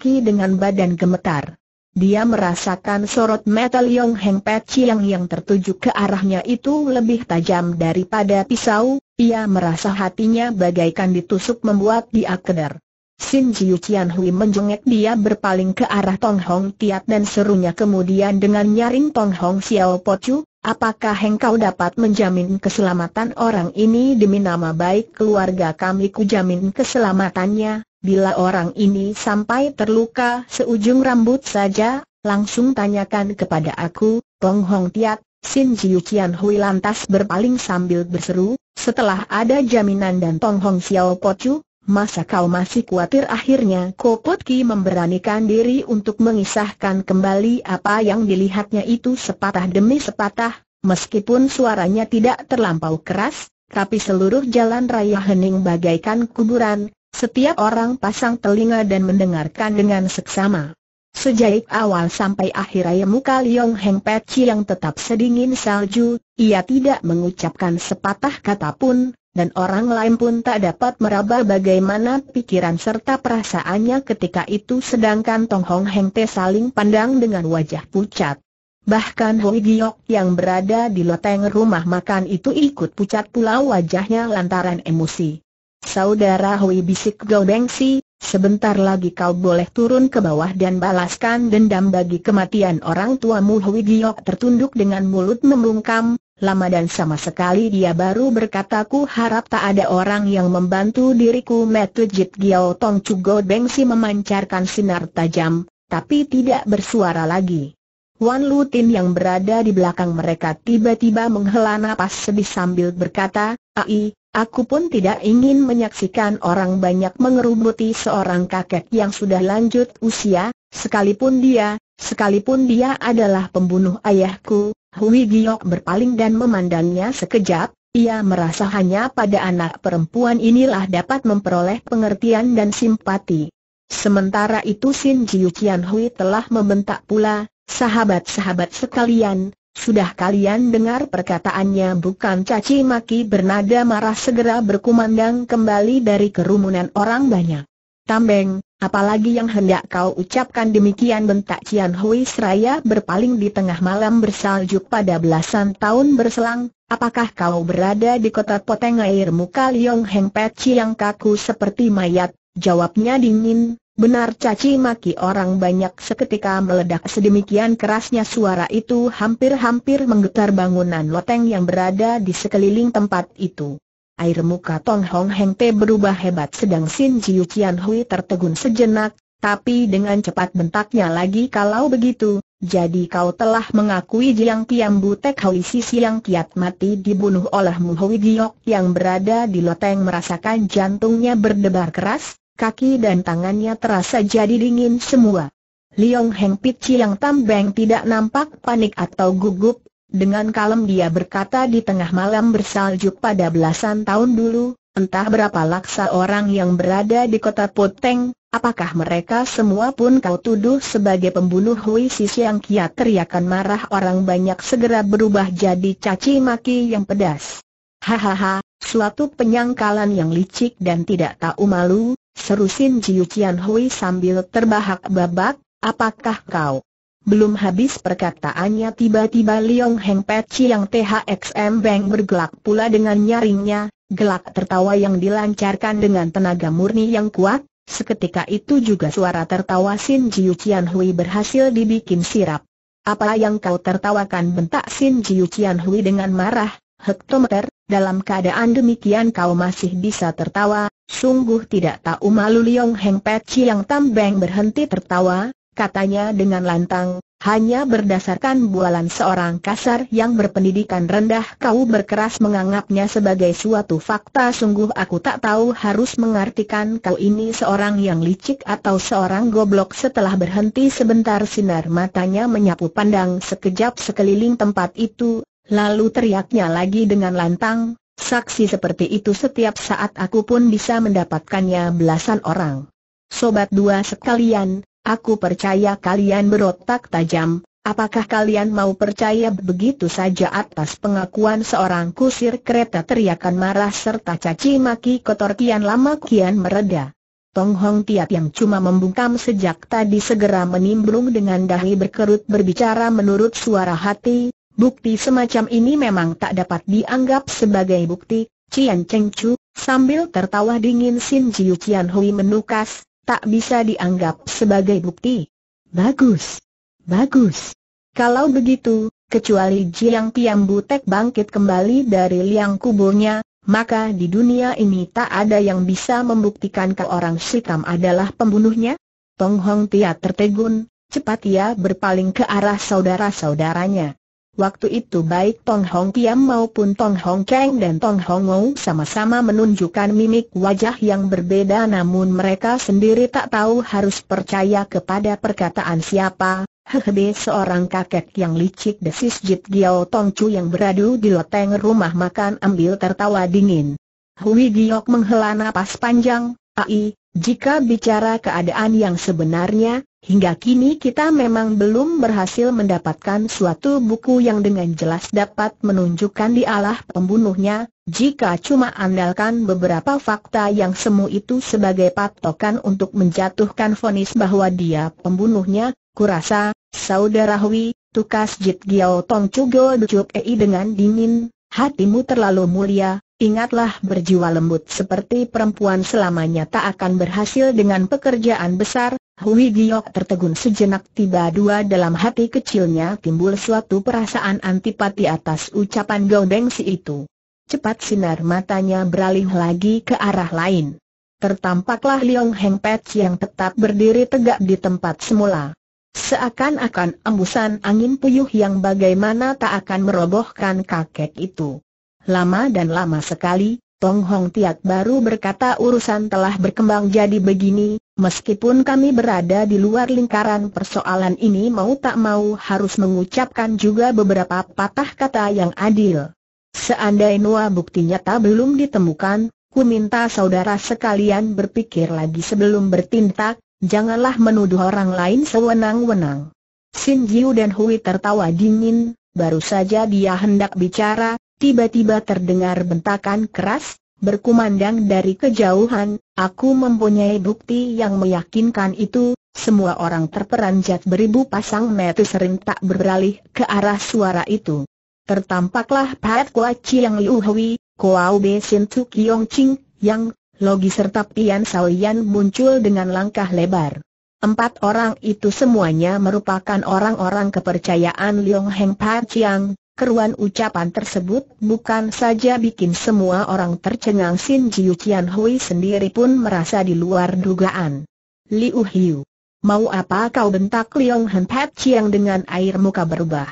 ki dengan badan gemetar. Dia merasakan sorot metal Yong Heng Pet Chiang yang tertuju ke arahnya itu lebih tajam daripada pisau, ia merasa hatinya bagaikan ditusuk membuat dia keder. Sin Jiu Qian Hui menjengek dia berpaling ke arah Tong Hong Tiat dan serunya kemudian dengan nyaring Tong Hong Xiao Po Chu, apakah engkau dapat menjamin keselamatan orang ini demi nama baik keluarga kami ku jamin keselamatannya? Bila orang ini sampai terluka seujung rambut saja, langsung tanyakan kepada aku, Tong Hong Tiat, Sin Jiu Qian Hui lantas berpaling sambil berseru, setelah ada jaminan dan Tong Hong Xiao Po Chu, masa kau masih khawatir akhirnya Put Ki memberanikan diri untuk mengisahkan kembali apa yang dilihatnya itu sepatah demi sepatah, meskipun suaranya tidak terlampau keras, tapi seluruh jalan raya hening bagaikan kuburan, setiap orang pasang telinga dan mendengarkan dengan seksama. Sejak awal sampai akhir ayam muka Liong Heng Peci yang tetap sedingin salju, ia tidak mengucapkan sepatah kata pun, dan orang lain pun tak dapat meraba bagaimana pikiran serta perasaannya ketika itu sedangkan Tong Hong Heng Te saling pandang dengan wajah pucat. Bahkan Hoi Giok yang berada di loteng rumah makan itu ikut pucat pula wajahnya lantaran emosi. Saudara Hui bisik Go Bengsi, sebentar lagi kau boleh turun ke bawah dan balaskan dendam bagi kematian orang tuamu Hui Giok tertunduk dengan mulut membungkam, lama dan sama sekali dia baru berkata ku harap tak ada orang yang membantu diriku Metujit Giao Tong Chu Go Bengsi memancarkan sinar tajam, tapi tidak bersuara lagi. Wan Lutin yang berada di belakang mereka tiba-tiba menghela napas sedih sambil berkata, Ai, Aku pun tidak ingin menyaksikan orang banyak mengerumuti seorang kakek yang sudah lanjut usia, sekalipun dia, sekalipun dia adalah pembunuh ayahku. Hui Giok berpaling dan memandangnya sekejap, ia merasa hanya pada anak perempuan inilah dapat memperoleh pengertian dan simpati. Sementara itu Sin Jiu Qian Hui telah membentak pula, sahabat-sahabat sekalian, sudah kalian dengar perkataannya bukan caci maki bernada marah segera berkumandang kembali dari kerumunan orang banyak. Tambeng, apalagi yang hendak kau ucapkan demikian bentak Cian Hui Seraya berpaling di tengah malam bersalju pada belasan tahun berselang, apakah kau berada di kota poteng air muka Liong Heng Pet yang kaku seperti mayat, jawabnya dingin, Benar caci maki orang banyak seketika meledak sedemikian kerasnya suara itu hampir-hampir menggetar bangunan loteng yang berada di sekeliling tempat itu. Air muka Tong Hong Heng Te berubah hebat sedang Sin Jiu Qian Hui tertegun sejenak, tapi dengan cepat bentaknya lagi kalau begitu, jadi kau telah mengakui Jiang Bu Butek Hui Sisi yang kiat mati dibunuh oleh Hui Giok yang berada di loteng merasakan jantungnya berdebar keras? kaki dan tangannya terasa jadi dingin semua. Liong Heng Pici yang tambeng tidak nampak panik atau gugup, dengan kalem dia berkata di tengah malam bersalju pada belasan tahun dulu, entah berapa laksa orang yang berada di kota Poteng, apakah mereka semua pun kau tuduh sebagai pembunuh Hui Sisi yang kia teriakan marah orang banyak segera berubah jadi caci maki yang pedas. Hahaha, suatu penyangkalan yang licik dan tidak tahu malu, Seru Sin Jiu Qian Hui sambil terbahak-babak, apakah kau? Belum habis perkataannya tiba-tiba Liong Heng Peci yang THXM Bang bergelak pula dengan nyaringnya, gelak tertawa yang dilancarkan dengan tenaga murni yang kuat, seketika itu juga suara tertawa Sin Jiu Qian Hui berhasil dibikin sirap. Apa yang kau tertawakan bentak Sin Jiu Qian Hui dengan marah, hektometer, dalam keadaan demikian kau masih bisa tertawa, sungguh tidak tahu malu Liong Heng Peci yang tambeng berhenti tertawa, katanya dengan lantang, hanya berdasarkan bualan seorang kasar yang berpendidikan rendah kau berkeras menganggapnya sebagai suatu fakta sungguh aku tak tahu harus mengartikan kau ini seorang yang licik atau seorang goblok setelah berhenti sebentar sinar matanya menyapu pandang sekejap sekeliling tempat itu, Lalu teriaknya lagi dengan lantang, saksi seperti itu setiap saat aku pun bisa mendapatkannya belasan orang. Sobat dua sekalian, aku percaya kalian berotak tajam, apakah kalian mau percaya begitu saja atas pengakuan seorang kusir kereta teriakan marah serta caci maki kotor kian lama kian mereda. Tong Hong Tiat yang cuma membungkam sejak tadi segera menimbrung dengan dahi berkerut berbicara menurut suara hati, Bukti semacam ini memang tak dapat dianggap sebagai bukti, Cian Cheng Chu, sambil tertawa dingin Sin Jiu Cian Hui menukas, tak bisa dianggap sebagai bukti. Bagus. Bagus. Kalau begitu, kecuali Jiang Piang Butek bangkit kembali dari liang kuburnya, maka di dunia ini tak ada yang bisa membuktikan ke orang Sikam adalah pembunuhnya? Tong Hong Tia tertegun, cepat ia berpaling ke arah saudara-saudaranya. Waktu itu baik Tong Hong Kiam maupun Tong Hong Kang dan Tong Hong Wong sama-sama menunjukkan mimik wajah yang berbeda namun mereka sendiri tak tahu harus percaya kepada perkataan siapa. Hehehe, seorang kakek yang licik desis Jit Giao Tong Chu yang beradu di loteng rumah makan ambil tertawa dingin. Hui Giok menghela napas panjang, ai, jika bicara keadaan yang sebenarnya, Hingga kini kita memang belum berhasil mendapatkan suatu buku yang dengan jelas dapat menunjukkan dialah pembunuhnya, jika cuma andalkan beberapa fakta yang semu itu sebagai patokan untuk menjatuhkan vonis bahwa dia pembunuhnya, kurasa, saudara Hui, tukas Jit Giao Tong Chugo Ducuk Ei dengan dingin, hatimu terlalu mulia, Ingatlah berjiwa lembut seperti perempuan selamanya tak akan berhasil dengan pekerjaan besar, Hui Giok tertegun sejenak tiba dua dalam hati kecilnya timbul suatu perasaan antipati atas ucapan Gaudeng si itu. Cepat sinar matanya beralih lagi ke arah lain. Tertampaklah Liong Heng Pet yang tetap berdiri tegak di tempat semula. Seakan-akan embusan angin puyuh yang bagaimana tak akan merobohkan kakek itu. Lama dan lama sekali, Tong Hong Tiak baru berkata urusan telah berkembang jadi begini, Meskipun kami berada di luar lingkaran persoalan ini mau tak mau harus mengucapkan juga beberapa patah kata yang adil. Seandainya bukti nyata belum ditemukan, ku minta saudara sekalian berpikir lagi sebelum bertindak, janganlah menuduh orang lain sewenang-wenang. Sin Jiu dan Hui tertawa dingin, baru saja dia hendak bicara, tiba-tiba terdengar bentakan keras, berkumandang dari kejauhan, aku mempunyai bukti yang meyakinkan itu, semua orang terperanjat beribu pasang mata serentak beralih ke arah suara itu. Tertampaklah Pat Kua Chiang Liu Hui, Kuau Be Sin Tu Kiong Ching, Yang, Logi serta Pian Yan muncul dengan langkah lebar. Empat orang itu semuanya merupakan orang-orang kepercayaan Liong Heng Pat Chiang, Keruan ucapan tersebut bukan saja bikin semua orang tercengang Sin Jiu Qian Hui sendiri pun merasa di luar dugaan. Liu Hiu. Mau apa kau bentak Liong Han Pat Chiang dengan air muka berubah?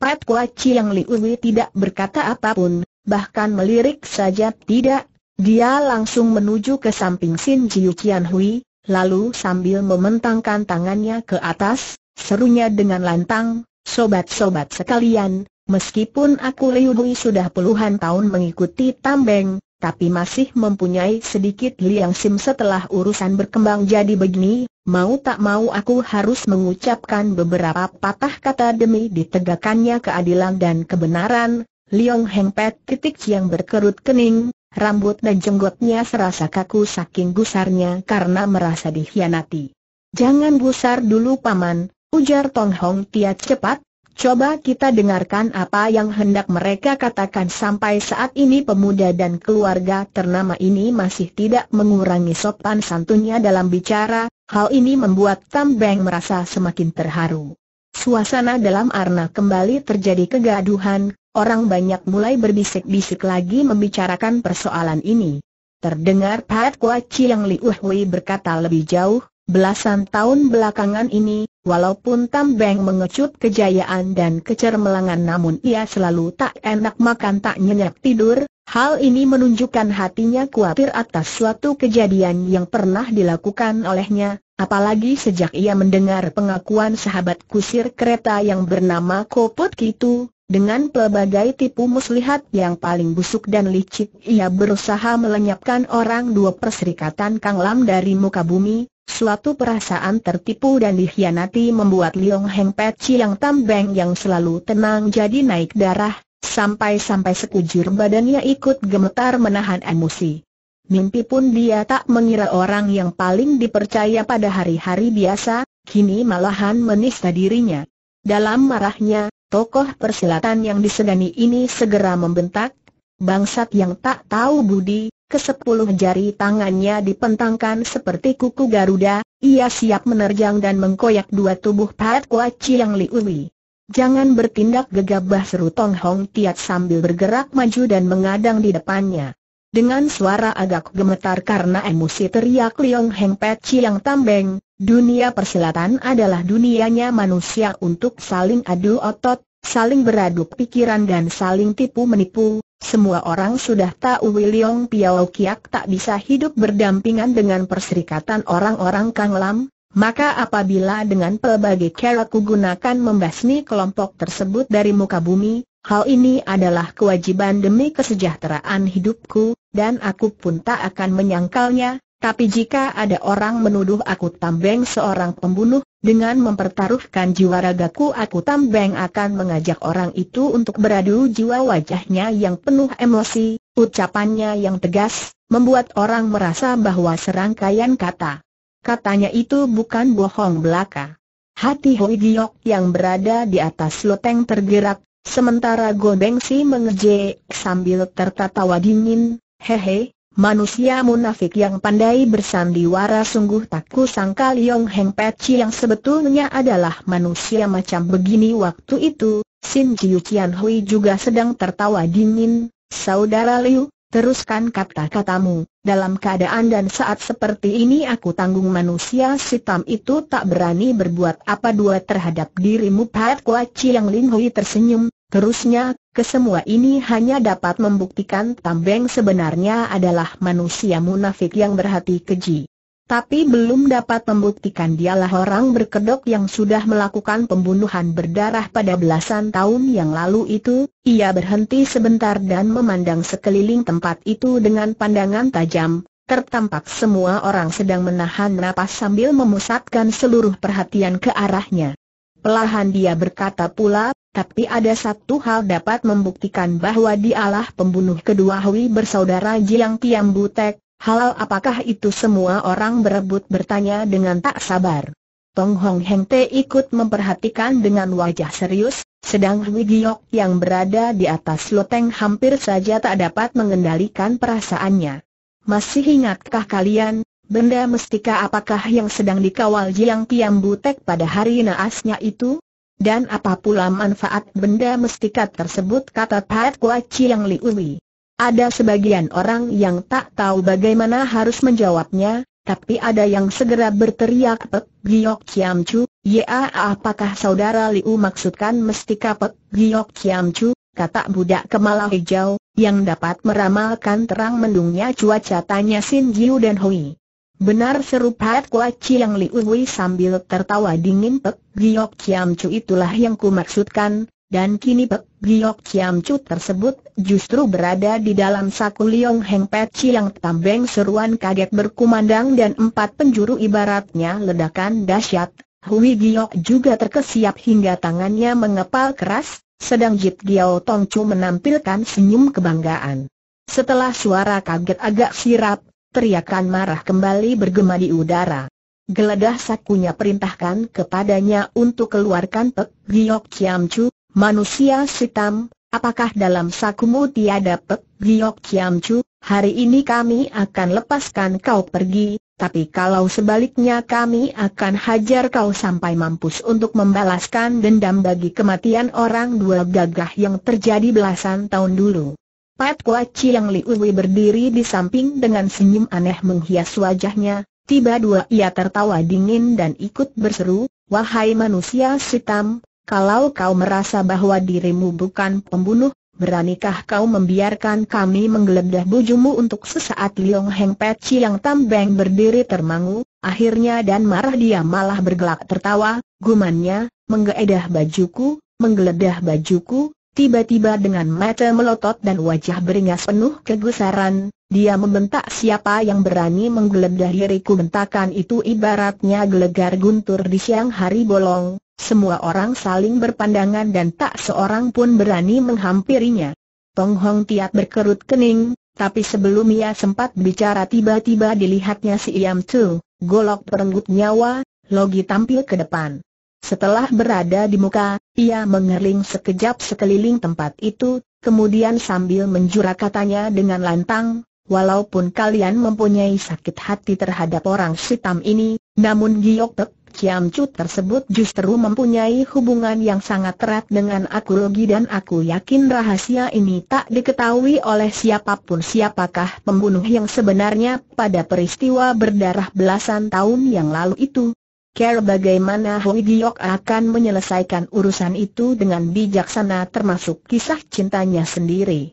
Pat Kua Chiang Liu Hui tidak berkata apapun, bahkan melirik saja tidak. Dia langsung menuju ke samping Sin Jiu Qian Hui, lalu sambil mementangkan tangannya ke atas, serunya dengan lantang, sobat-sobat sekalian, Meskipun aku Liu Hui sudah puluhan tahun mengikuti Tambeng, tapi masih mempunyai sedikit liang sim setelah urusan berkembang jadi begini, mau tak mau aku harus mengucapkan beberapa patah kata demi ditegakkannya keadilan dan kebenaran, Liang Heng Pet titik yang berkerut kening, rambut dan jenggotnya serasa kaku saking gusarnya karena merasa dikhianati. Jangan gusar dulu paman, ujar Tong Hong Tia cepat, Coba kita dengarkan apa yang hendak mereka katakan sampai saat ini pemuda dan keluarga ternama ini masih tidak mengurangi sopan santunnya dalam bicara, hal ini membuat Tam Beng merasa semakin terharu. Suasana dalam arna kembali terjadi kegaduhan, orang banyak mulai berbisik-bisik lagi membicarakan persoalan ini. Terdengar Pat Kua Chiang Li Uhui berkata lebih jauh, Belasan tahun belakangan ini, walaupun Tam Beng mengecut kejayaan dan kecermelangan namun ia selalu tak enak makan tak nyenyak tidur, hal ini menunjukkan hatinya khawatir atas suatu kejadian yang pernah dilakukan olehnya, apalagi sejak ia mendengar pengakuan sahabat kusir kereta yang bernama Koput Kitu, dengan pelbagai tipu muslihat yang paling busuk dan licik ia berusaha melenyapkan orang dua perserikatan Kang Lam dari muka bumi, Suatu perasaan tertipu dan dikhianati membuat Liong Heng Peci yang tambeng yang selalu tenang jadi naik darah, sampai-sampai sekujur badannya ikut gemetar menahan emosi. Mimpi pun dia tak mengira orang yang paling dipercaya pada hari-hari biasa, kini malahan menista dirinya. Dalam marahnya, tokoh persilatan yang disegani ini segera membentak, bangsat yang tak tahu budi, kesepuluh jari tangannya dipentangkan seperti kuku Garuda, ia siap menerjang dan mengkoyak dua tubuh Pat Kua Chiang Liuwi. Jangan bertindak gegabah seru Tong Hong Tiat sambil bergerak maju dan mengadang di depannya. Dengan suara agak gemetar karena emosi teriak Liong Heng Pet Chiang Tambeng, dunia persilatan adalah dunianya manusia untuk saling adu otot, saling beraduk pikiran dan saling tipu menipu, semua orang sudah tahu William Piao Kiak tak bisa hidup berdampingan dengan perserikatan orang-orang Kang Lam, maka apabila dengan pelbagai cara kugunakan membasmi kelompok tersebut dari muka bumi, hal ini adalah kewajiban demi kesejahteraan hidupku, dan aku pun tak akan menyangkalnya, tapi jika ada orang menuduh aku tambeng seorang pembunuh, dengan mempertaruhkan jiwa ragaku aku tambeng akan mengajak orang itu untuk beradu jiwa wajahnya yang penuh emosi, ucapannya yang tegas, membuat orang merasa bahwa serangkaian kata. Katanya itu bukan bohong belaka. Hati Hoi Giok yang berada di atas loteng tergerak, sementara Go Si mengejek sambil tertatawa dingin, hehe, Manusia munafik yang pandai bersandiwara sungguh tak kusangka Liong Heng Peci yang sebetulnya adalah manusia macam begini waktu itu, Sin Jiu Qian Hui juga sedang tertawa dingin, Saudara Liu, teruskan kata-katamu, dalam keadaan dan saat seperti ini aku tanggung manusia sitam itu tak berani berbuat apa dua terhadap dirimu Pat Kua Chiang Lin Hui tersenyum, Terusnya, kesemua ini hanya dapat membuktikan Tambeng sebenarnya adalah manusia munafik yang berhati keji. Tapi belum dapat membuktikan dialah orang berkedok yang sudah melakukan pembunuhan berdarah pada belasan tahun yang lalu itu, ia berhenti sebentar dan memandang sekeliling tempat itu dengan pandangan tajam, tertampak semua orang sedang menahan napas sambil memusatkan seluruh perhatian ke arahnya. Pelahan dia berkata pula, tapi ada satu hal dapat membuktikan bahwa dialah pembunuh kedua Hui bersaudara Jiang Tiam Butek, halal apakah itu semua orang berebut bertanya dengan tak sabar. Tong Hong Heng Te ikut memperhatikan dengan wajah serius, sedang Hui Giok yang berada di atas loteng hampir saja tak dapat mengendalikan perasaannya. Masih ingatkah kalian, benda mestika apakah yang sedang dikawal Jiang Tiam Butek pada hari naasnya itu? Dan apa pula manfaat benda mestikat tersebut kata Pat Kua Chiang Liuwi. Ada sebagian orang yang tak tahu bagaimana harus menjawabnya, tapi ada yang segera berteriak Pek Giyok Chiam Chu, ya apakah saudara Liu maksudkan mestika Pek Giyok Chiam Chu, kata budak kemala hijau, yang dapat meramalkan terang mendungnya cuaca tanya Sin Jiu dan Hui. Benar seru Pat Kua Chiang Liu Wei sambil tertawa dingin Pek Giok Chiam Chu itulah yang ku maksudkan dan kini Pek Giok Chiam Chu tersebut justru berada di dalam saku Liong Heng Pet Chiang Tambeng seruan kaget berkumandang dan empat penjuru ibaratnya ledakan dahsyat. Hui Giok juga terkesiap hingga tangannya mengepal keras, sedang jip Giao Tong Chu menampilkan senyum kebanggaan. Setelah suara kaget agak sirap, teriakan marah kembali bergema di udara. Geledah sakunya perintahkan kepadanya untuk keluarkan Pek Giok Chiam Chu, manusia hitam, apakah dalam sakumu tiada Pek Giok Chiam Chu, hari ini kami akan lepaskan kau pergi, tapi kalau sebaliknya kami akan hajar kau sampai mampus untuk membalaskan dendam bagi kematian orang dua gagah yang terjadi belasan tahun dulu. Pat Kuaci yang Liuwi berdiri di samping dengan senyum aneh menghias wajahnya, tiba-dua ia tertawa dingin dan ikut berseru, Wahai manusia sitam, kalau kau merasa bahwa dirimu bukan pembunuh, beranikah kau membiarkan kami menggeledah bujumu untuk sesaat Liong Heng Peci yang tambeng berdiri termangu, akhirnya dan marah dia malah bergelak tertawa, gumannya, menggeledah bajuku, menggeledah bajuku, Tiba-tiba dengan mata melotot dan wajah beringas penuh kegusaran, dia membentak siapa yang berani menggeledah diriku bentakan itu ibaratnya gelegar guntur di siang hari bolong, semua orang saling berpandangan dan tak seorang pun berani menghampirinya. Tong Hong Tiat berkerut kening, tapi sebelum ia sempat bicara tiba-tiba dilihatnya si Iam Tu, golok perenggut nyawa, Logi tampil ke depan. Setelah berada di muka, ia mengering sekejap sekeliling tempat itu, kemudian sambil menjura katanya dengan lantang, walaupun kalian mempunyai sakit hati terhadap orang sitam ini, namun Giok Tek Ciam Chu tersebut justru mempunyai hubungan yang sangat erat dengan aku Logi dan aku yakin rahasia ini tak diketahui oleh siapapun siapakah pembunuh yang sebenarnya pada peristiwa berdarah belasan tahun yang lalu itu care bagaimana Hui Giok akan menyelesaikan urusan itu dengan bijaksana termasuk kisah cintanya sendiri.